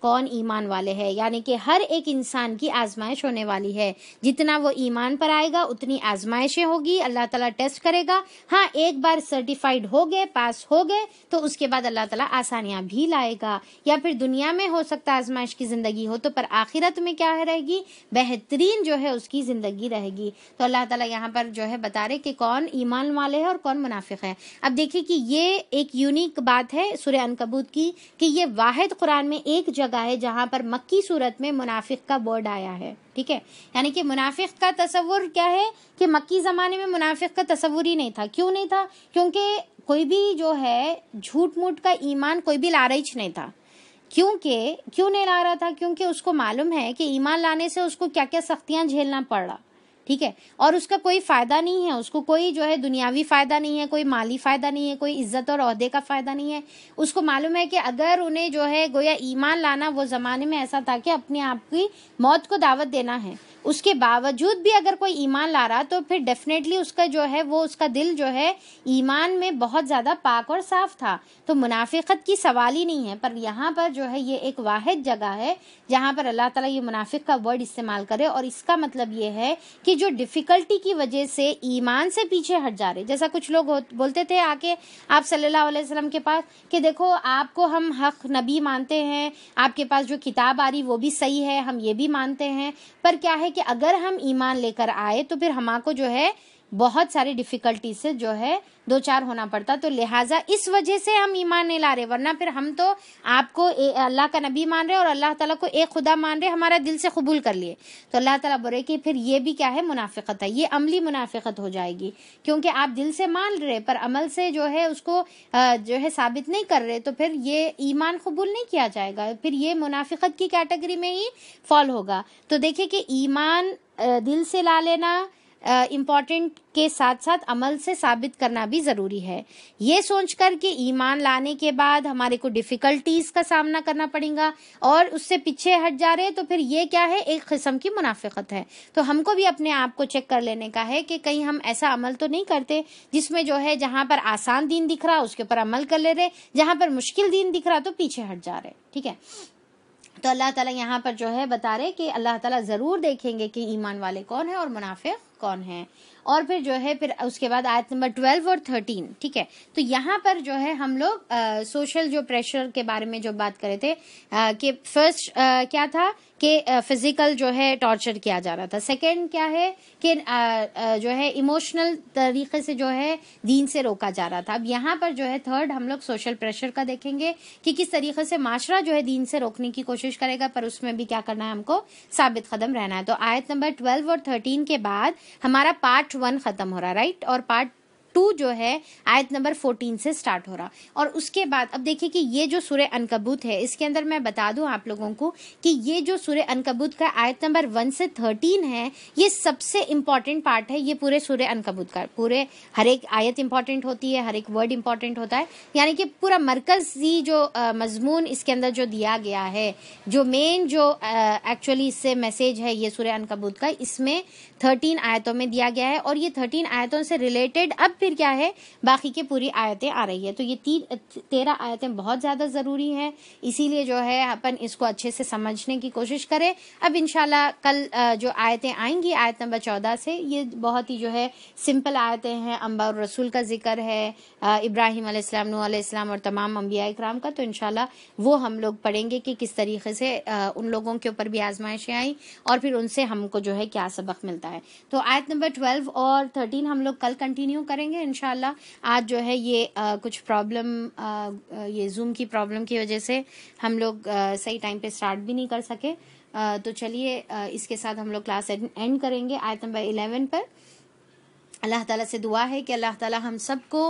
कौन ईमान वाले है यानी कि हर एक इंसान की आजमाइश होने वाली है जितना वो ईमान पर आएगा उतनी आजमाइशें होगी अल्लाह ताला टेस्ट करेगा हाँ एक बार सर्टिफाइड हो गए पास हो गए तो उसके बाद अल्लाह ताला आसानियां भी लाएगा या फिर दुनिया में हो सकता आजमाइश की जिंदगी हो तो पर आखिरत में क्या रहेगी बेहतरीन जो है उसकी जिंदगी रहेगी तो अल्लाह ताला यहाँ पर जो है बता रहे कि कौन ईमान वाले है और कौन मुनाफिक है अब देखिये कि ये एक यूनिक बात है सूर्य अनकबूत की कि ये वाहिद कुरान में एक जगह जगह है जहाँ पर मक्की सूरत में मुनाफिक का वर्ड आया है ठीक है यानी कि मुनाफिक का तस्वुर क्या है कि मक्की ज़माने में मुनाफिक का तस्वुर ही नहीं था क्यों नहीं था क्योंकि कोई भी जो है झूठ मूठ का ईमान कोई भी लालच नहीं था क्योंकि क्यों नहीं ला रहा था क्योंकि उसको मालूम है कि ईमान लाने से उसको क्या क्या सख्तियां झेलना पड़ रहा ठीक है और उसका कोई फ़ायदा नहीं है उसको कोई जो है दुनियावी फ़ायदा नहीं है कोई माली फ़ायदा नहीं है कोई इज्जत और अहदे का फ़ायदा नहीं है उसको मालूम है कि अगर उन्हें जो है गोया ईमान लाना वो ज़माने में ऐसा था कि अपने आप की मौत को दावत देना है उसके बावजूद भी अगर कोई ईमान ला रहा तो फिर डेफिनेटली उसका जो है वो उसका दिल जो है ईमान में बहुत ज़्यादा पाक और साफ था तो मुनाफिकत की सवाल ही नहीं है पर यहाँ पर जो है ये एक वाद जगह है जहाँ पर अल्लाह ताला ये मुनाफिक का वर्ड इस्तेमाल करे और इसका मतलब ये है कि जो डिफ़िकल्टी की वजह से ईमान से पीछे हट जा रहे जैसा कुछ लोग बोलते थे आके आप सल्लाह वसलम के पास कि देखो आपको हम हक नबी मानते हैं आपके पास जो किताब आ रही वो भी सही है हम ये भी मानते हैं पर क्या है कि अगर हम ईमान लेकर आए तो फिर हमाको जो है बहुत सारी डिफिकल्टी से जो है दो चार होना पड़ता तो लिहाजा इस वजह से हम ईमान नहीं ला रहे वरना फिर हम तो आपको अल्लाह का नबी मान रहे और अल्लाह ताला को एक खुदा मान रहे हमारा दिल से कबूल कर लिए तो अल्लाह ताला बोले कि फिर ये भी क्या है मुनाफिकत है ये अमली मुनाफिकत हो जाएगी क्योंकि आप दिल से मान रहे पर अमल से जो है उसको जो है साबित नहीं कर रहे तो फिर ये ईमान कबूल नहीं किया जाएगा फिर ये मुनाफिकत की कैटेगरी में ही फॉल होगा तो देखिये कि ईमान दिल से ला लेना इम्पॉर्टेंट के साथ साथ अमल से साबित करना भी ज़रूरी है ये सोच कर कि ईमान लाने के बाद हमारे को डिफ़िकल्टीज़ का सामना करना पड़ेगा और उससे पीछे हट जा रहे तो फिर ये क्या है एक किस्म की मुनाफिकत है तो हमको भी अपने आप को चेक कर लेने का है कि कहीं हम ऐसा अमल तो नहीं करते जिसमें जो है जहां पर आसान दिन दिख रहा उसके ऊपर अमल कर ले रहे जहां पर मुश्किल दिन दिख रहा तो पीछे हट जा रहे ठीक है तो अल्लाह ताला यहाँ पर जो है बता रहे कि अल्लाह ताला ज़रूर देखेंगे कि ईमान वाले कौन है और मुनाफिक कौन है और फिर जो है फिर उसके बाद आयत नंबर ट्वेल्व और थर्टीन ठीक है तो यहाँ पर जो है हम लोग सोशल जो प्रेशर के बारे में जो बात करे थे आ, कि फर्स्ट क्या था कि फिजिकल जो है टॉर्चर किया जा रहा था सेकेंड क्या है कि जो है इमोशनल तरीके से जो है दीन से रोका जा रहा था अब यहाँ पर जो है थर्ड हम लोग सोशल प्रेशर का देखेंगे कि किस तरीके से माशरा जो है दीन से रोकने की कोशिश करेगा पर उसमें भी क्या करना है हमको साबित कदम रहना है तो आयत नंबर ट्वेल्व और थर्टीन के बाद हमारा पार्ट वन खत्म हो रहा राइट और पार्ट टू जो है आयत नंबर फोर्टीन से स्टार्ट हो रहा और उसके बाद अब देखिए कि ये जो सूर्य अनकबूत है इसके अंदर मैं बता दूं आप लोगों को कि ये जो सूर्य अनकबूत का आयत नंबर वन से थर्टीन है ये सबसे इम्पोर्टेंट पार्ट है ये पूरे सूर्य अनकबूत का पूरे हर एक आयत इंपॉर्टेंट होती है हर एक वर्ड इंपॉर्टेंट होता है यानी कि पूरा मरकजी जो मजमून इसके अंदर जो दिया गया है जो मेन जो एक्चुअली इससे मैसेज है ये सूर्य अनकबूत का इसमें थर्टीन आयतों में दिया गया है और ये थर्टीन आयतों से रिलेटेड अब फिर क्या है बाकी के पूरी आयतें आ रही है तो ये तीन तेरह आयतें बहुत ज़्यादा ज़रूरी है इसीलिए जो है अपन इसको अच्छे से समझने की कोशिश करें अब इनशाला कल जो आयतें आएंगी आयत नंबर चौदह से ये बहुत ही जो है सिंपल आयतें हैं अम्बा और रसूल का जिक्र है इब्राहिम आसमाम नूसम और तमाम अम्बिया इक्राम का तो इनशाला वो हम लोग पढ़ेंगे कि किस तरीके से उन लोगों के ऊपर भी आजमाइशें आई और फिर उनसे हमको जो है क्या सबक मिलता है तो आयत नंबर ट्वेल्व और थर्टीन हम लोग कल कंटिन्यू करेंगे करेंगे इन आज जो है ये आ, कुछ प्रॉब्लम ये जूम की प्रॉब्लम की वजह से हम लोग आ, सही टाइम पे स्टार्ट भी नहीं कर सके आ, तो चलिए इसके साथ हम लोग क्लास एंड करेंगे आइटम बाई इलेवन पर अल्लाह ताला से दुआ है कि अल्लाह ताला हम सबको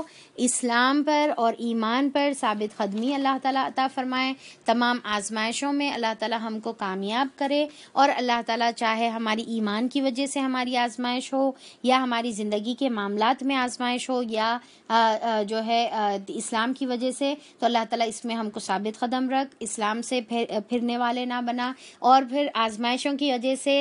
इस्लाम पर और ईमान पर साबित ख़दमी अल्लाह ताला अता फ़रमाए तमाम आजमाइशों में अल्लाह ताला हमको कामयाब करे और अल्लाह ताला चाहे हमारी ईमान की वजह से हमारी आजमाइश हो या हमारी ज़िंदगी के मामला में आजमाइश हो या आ, आ, जो है आ, इस्लाम की वजह से तो अल्लाह ताला इसमें हमको साबित कदम रख इस्लाम से फिर फिरने वाले ना बना और फिर आजमाइशों की वजह से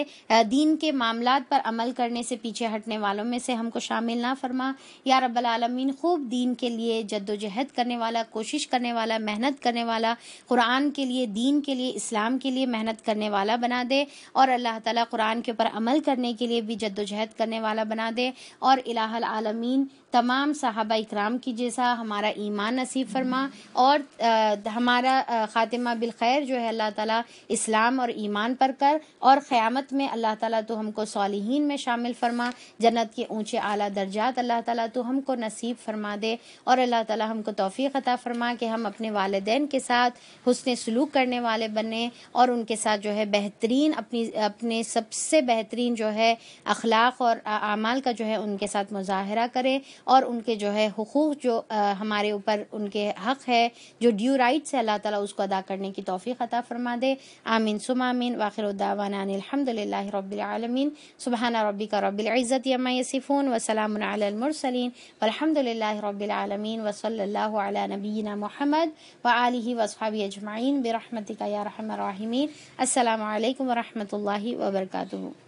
दीन के मामला पर अमल करने से पीछे हटने वालों में से हमको शामिल ना फरमा या रब्बल आलमीन खूब दीन के लिए जद्दोजहद करने वाला कोशिश करने वाला मेहनत करने वाला कुरान के लिए दीन के लिए इस्लाम के लिए मेहनत करने वाला बना दे और अल्लाह ताला कुरान के ऊपर अमल करने के लिए भी जद्दोजहद करने वाला बना दे और इलाहल आलमीन तमाम साहबा इकराम की जैसा हमारा ईमान नसीब फरमा और आ, हमारा ख़ातिमा बिलखैर जो है अल्लाह ताला इस्लाम और ईमान पर कर और क़्यामत में अल्लाह ताला तो हमको सालहीन में शामिल फरमा जन्नत के ऊंचे आला दर्जात अल्लाह ताला तो हमको नसीब फरमा दे और अल्लाह ताला हमको तोफ़ी अता फरमा कि हम अपने वालदेन के साथ हुसन सलूक करने वाले बने और उनके साथ जो है बेहतरीन अपनी अपने सबसे बेहतरीन जो है अखलाक और अमाल का जो है उनके साथ मुजाहरा करें और उनके जो है हकूक़ जो हमारे ऊपर उनके हक़ है जो ड्यू राइट्स है अल्लाह ताला उसको अदा करने की तौफीक अता फ़रमा दे आमीन सुम सुमामीन वाखिरदावानदल रबालमीन सुबहाना रबी का रबालज़त यमा यसिफ़ून वसलामसलिन अलहमदिल्ला रबालमीन वसल्ला नबीना मोहम्मद व आलि वसहाबी अजमाइन बरहमतिका या रहमीन अल्लाम वरहमल वर्का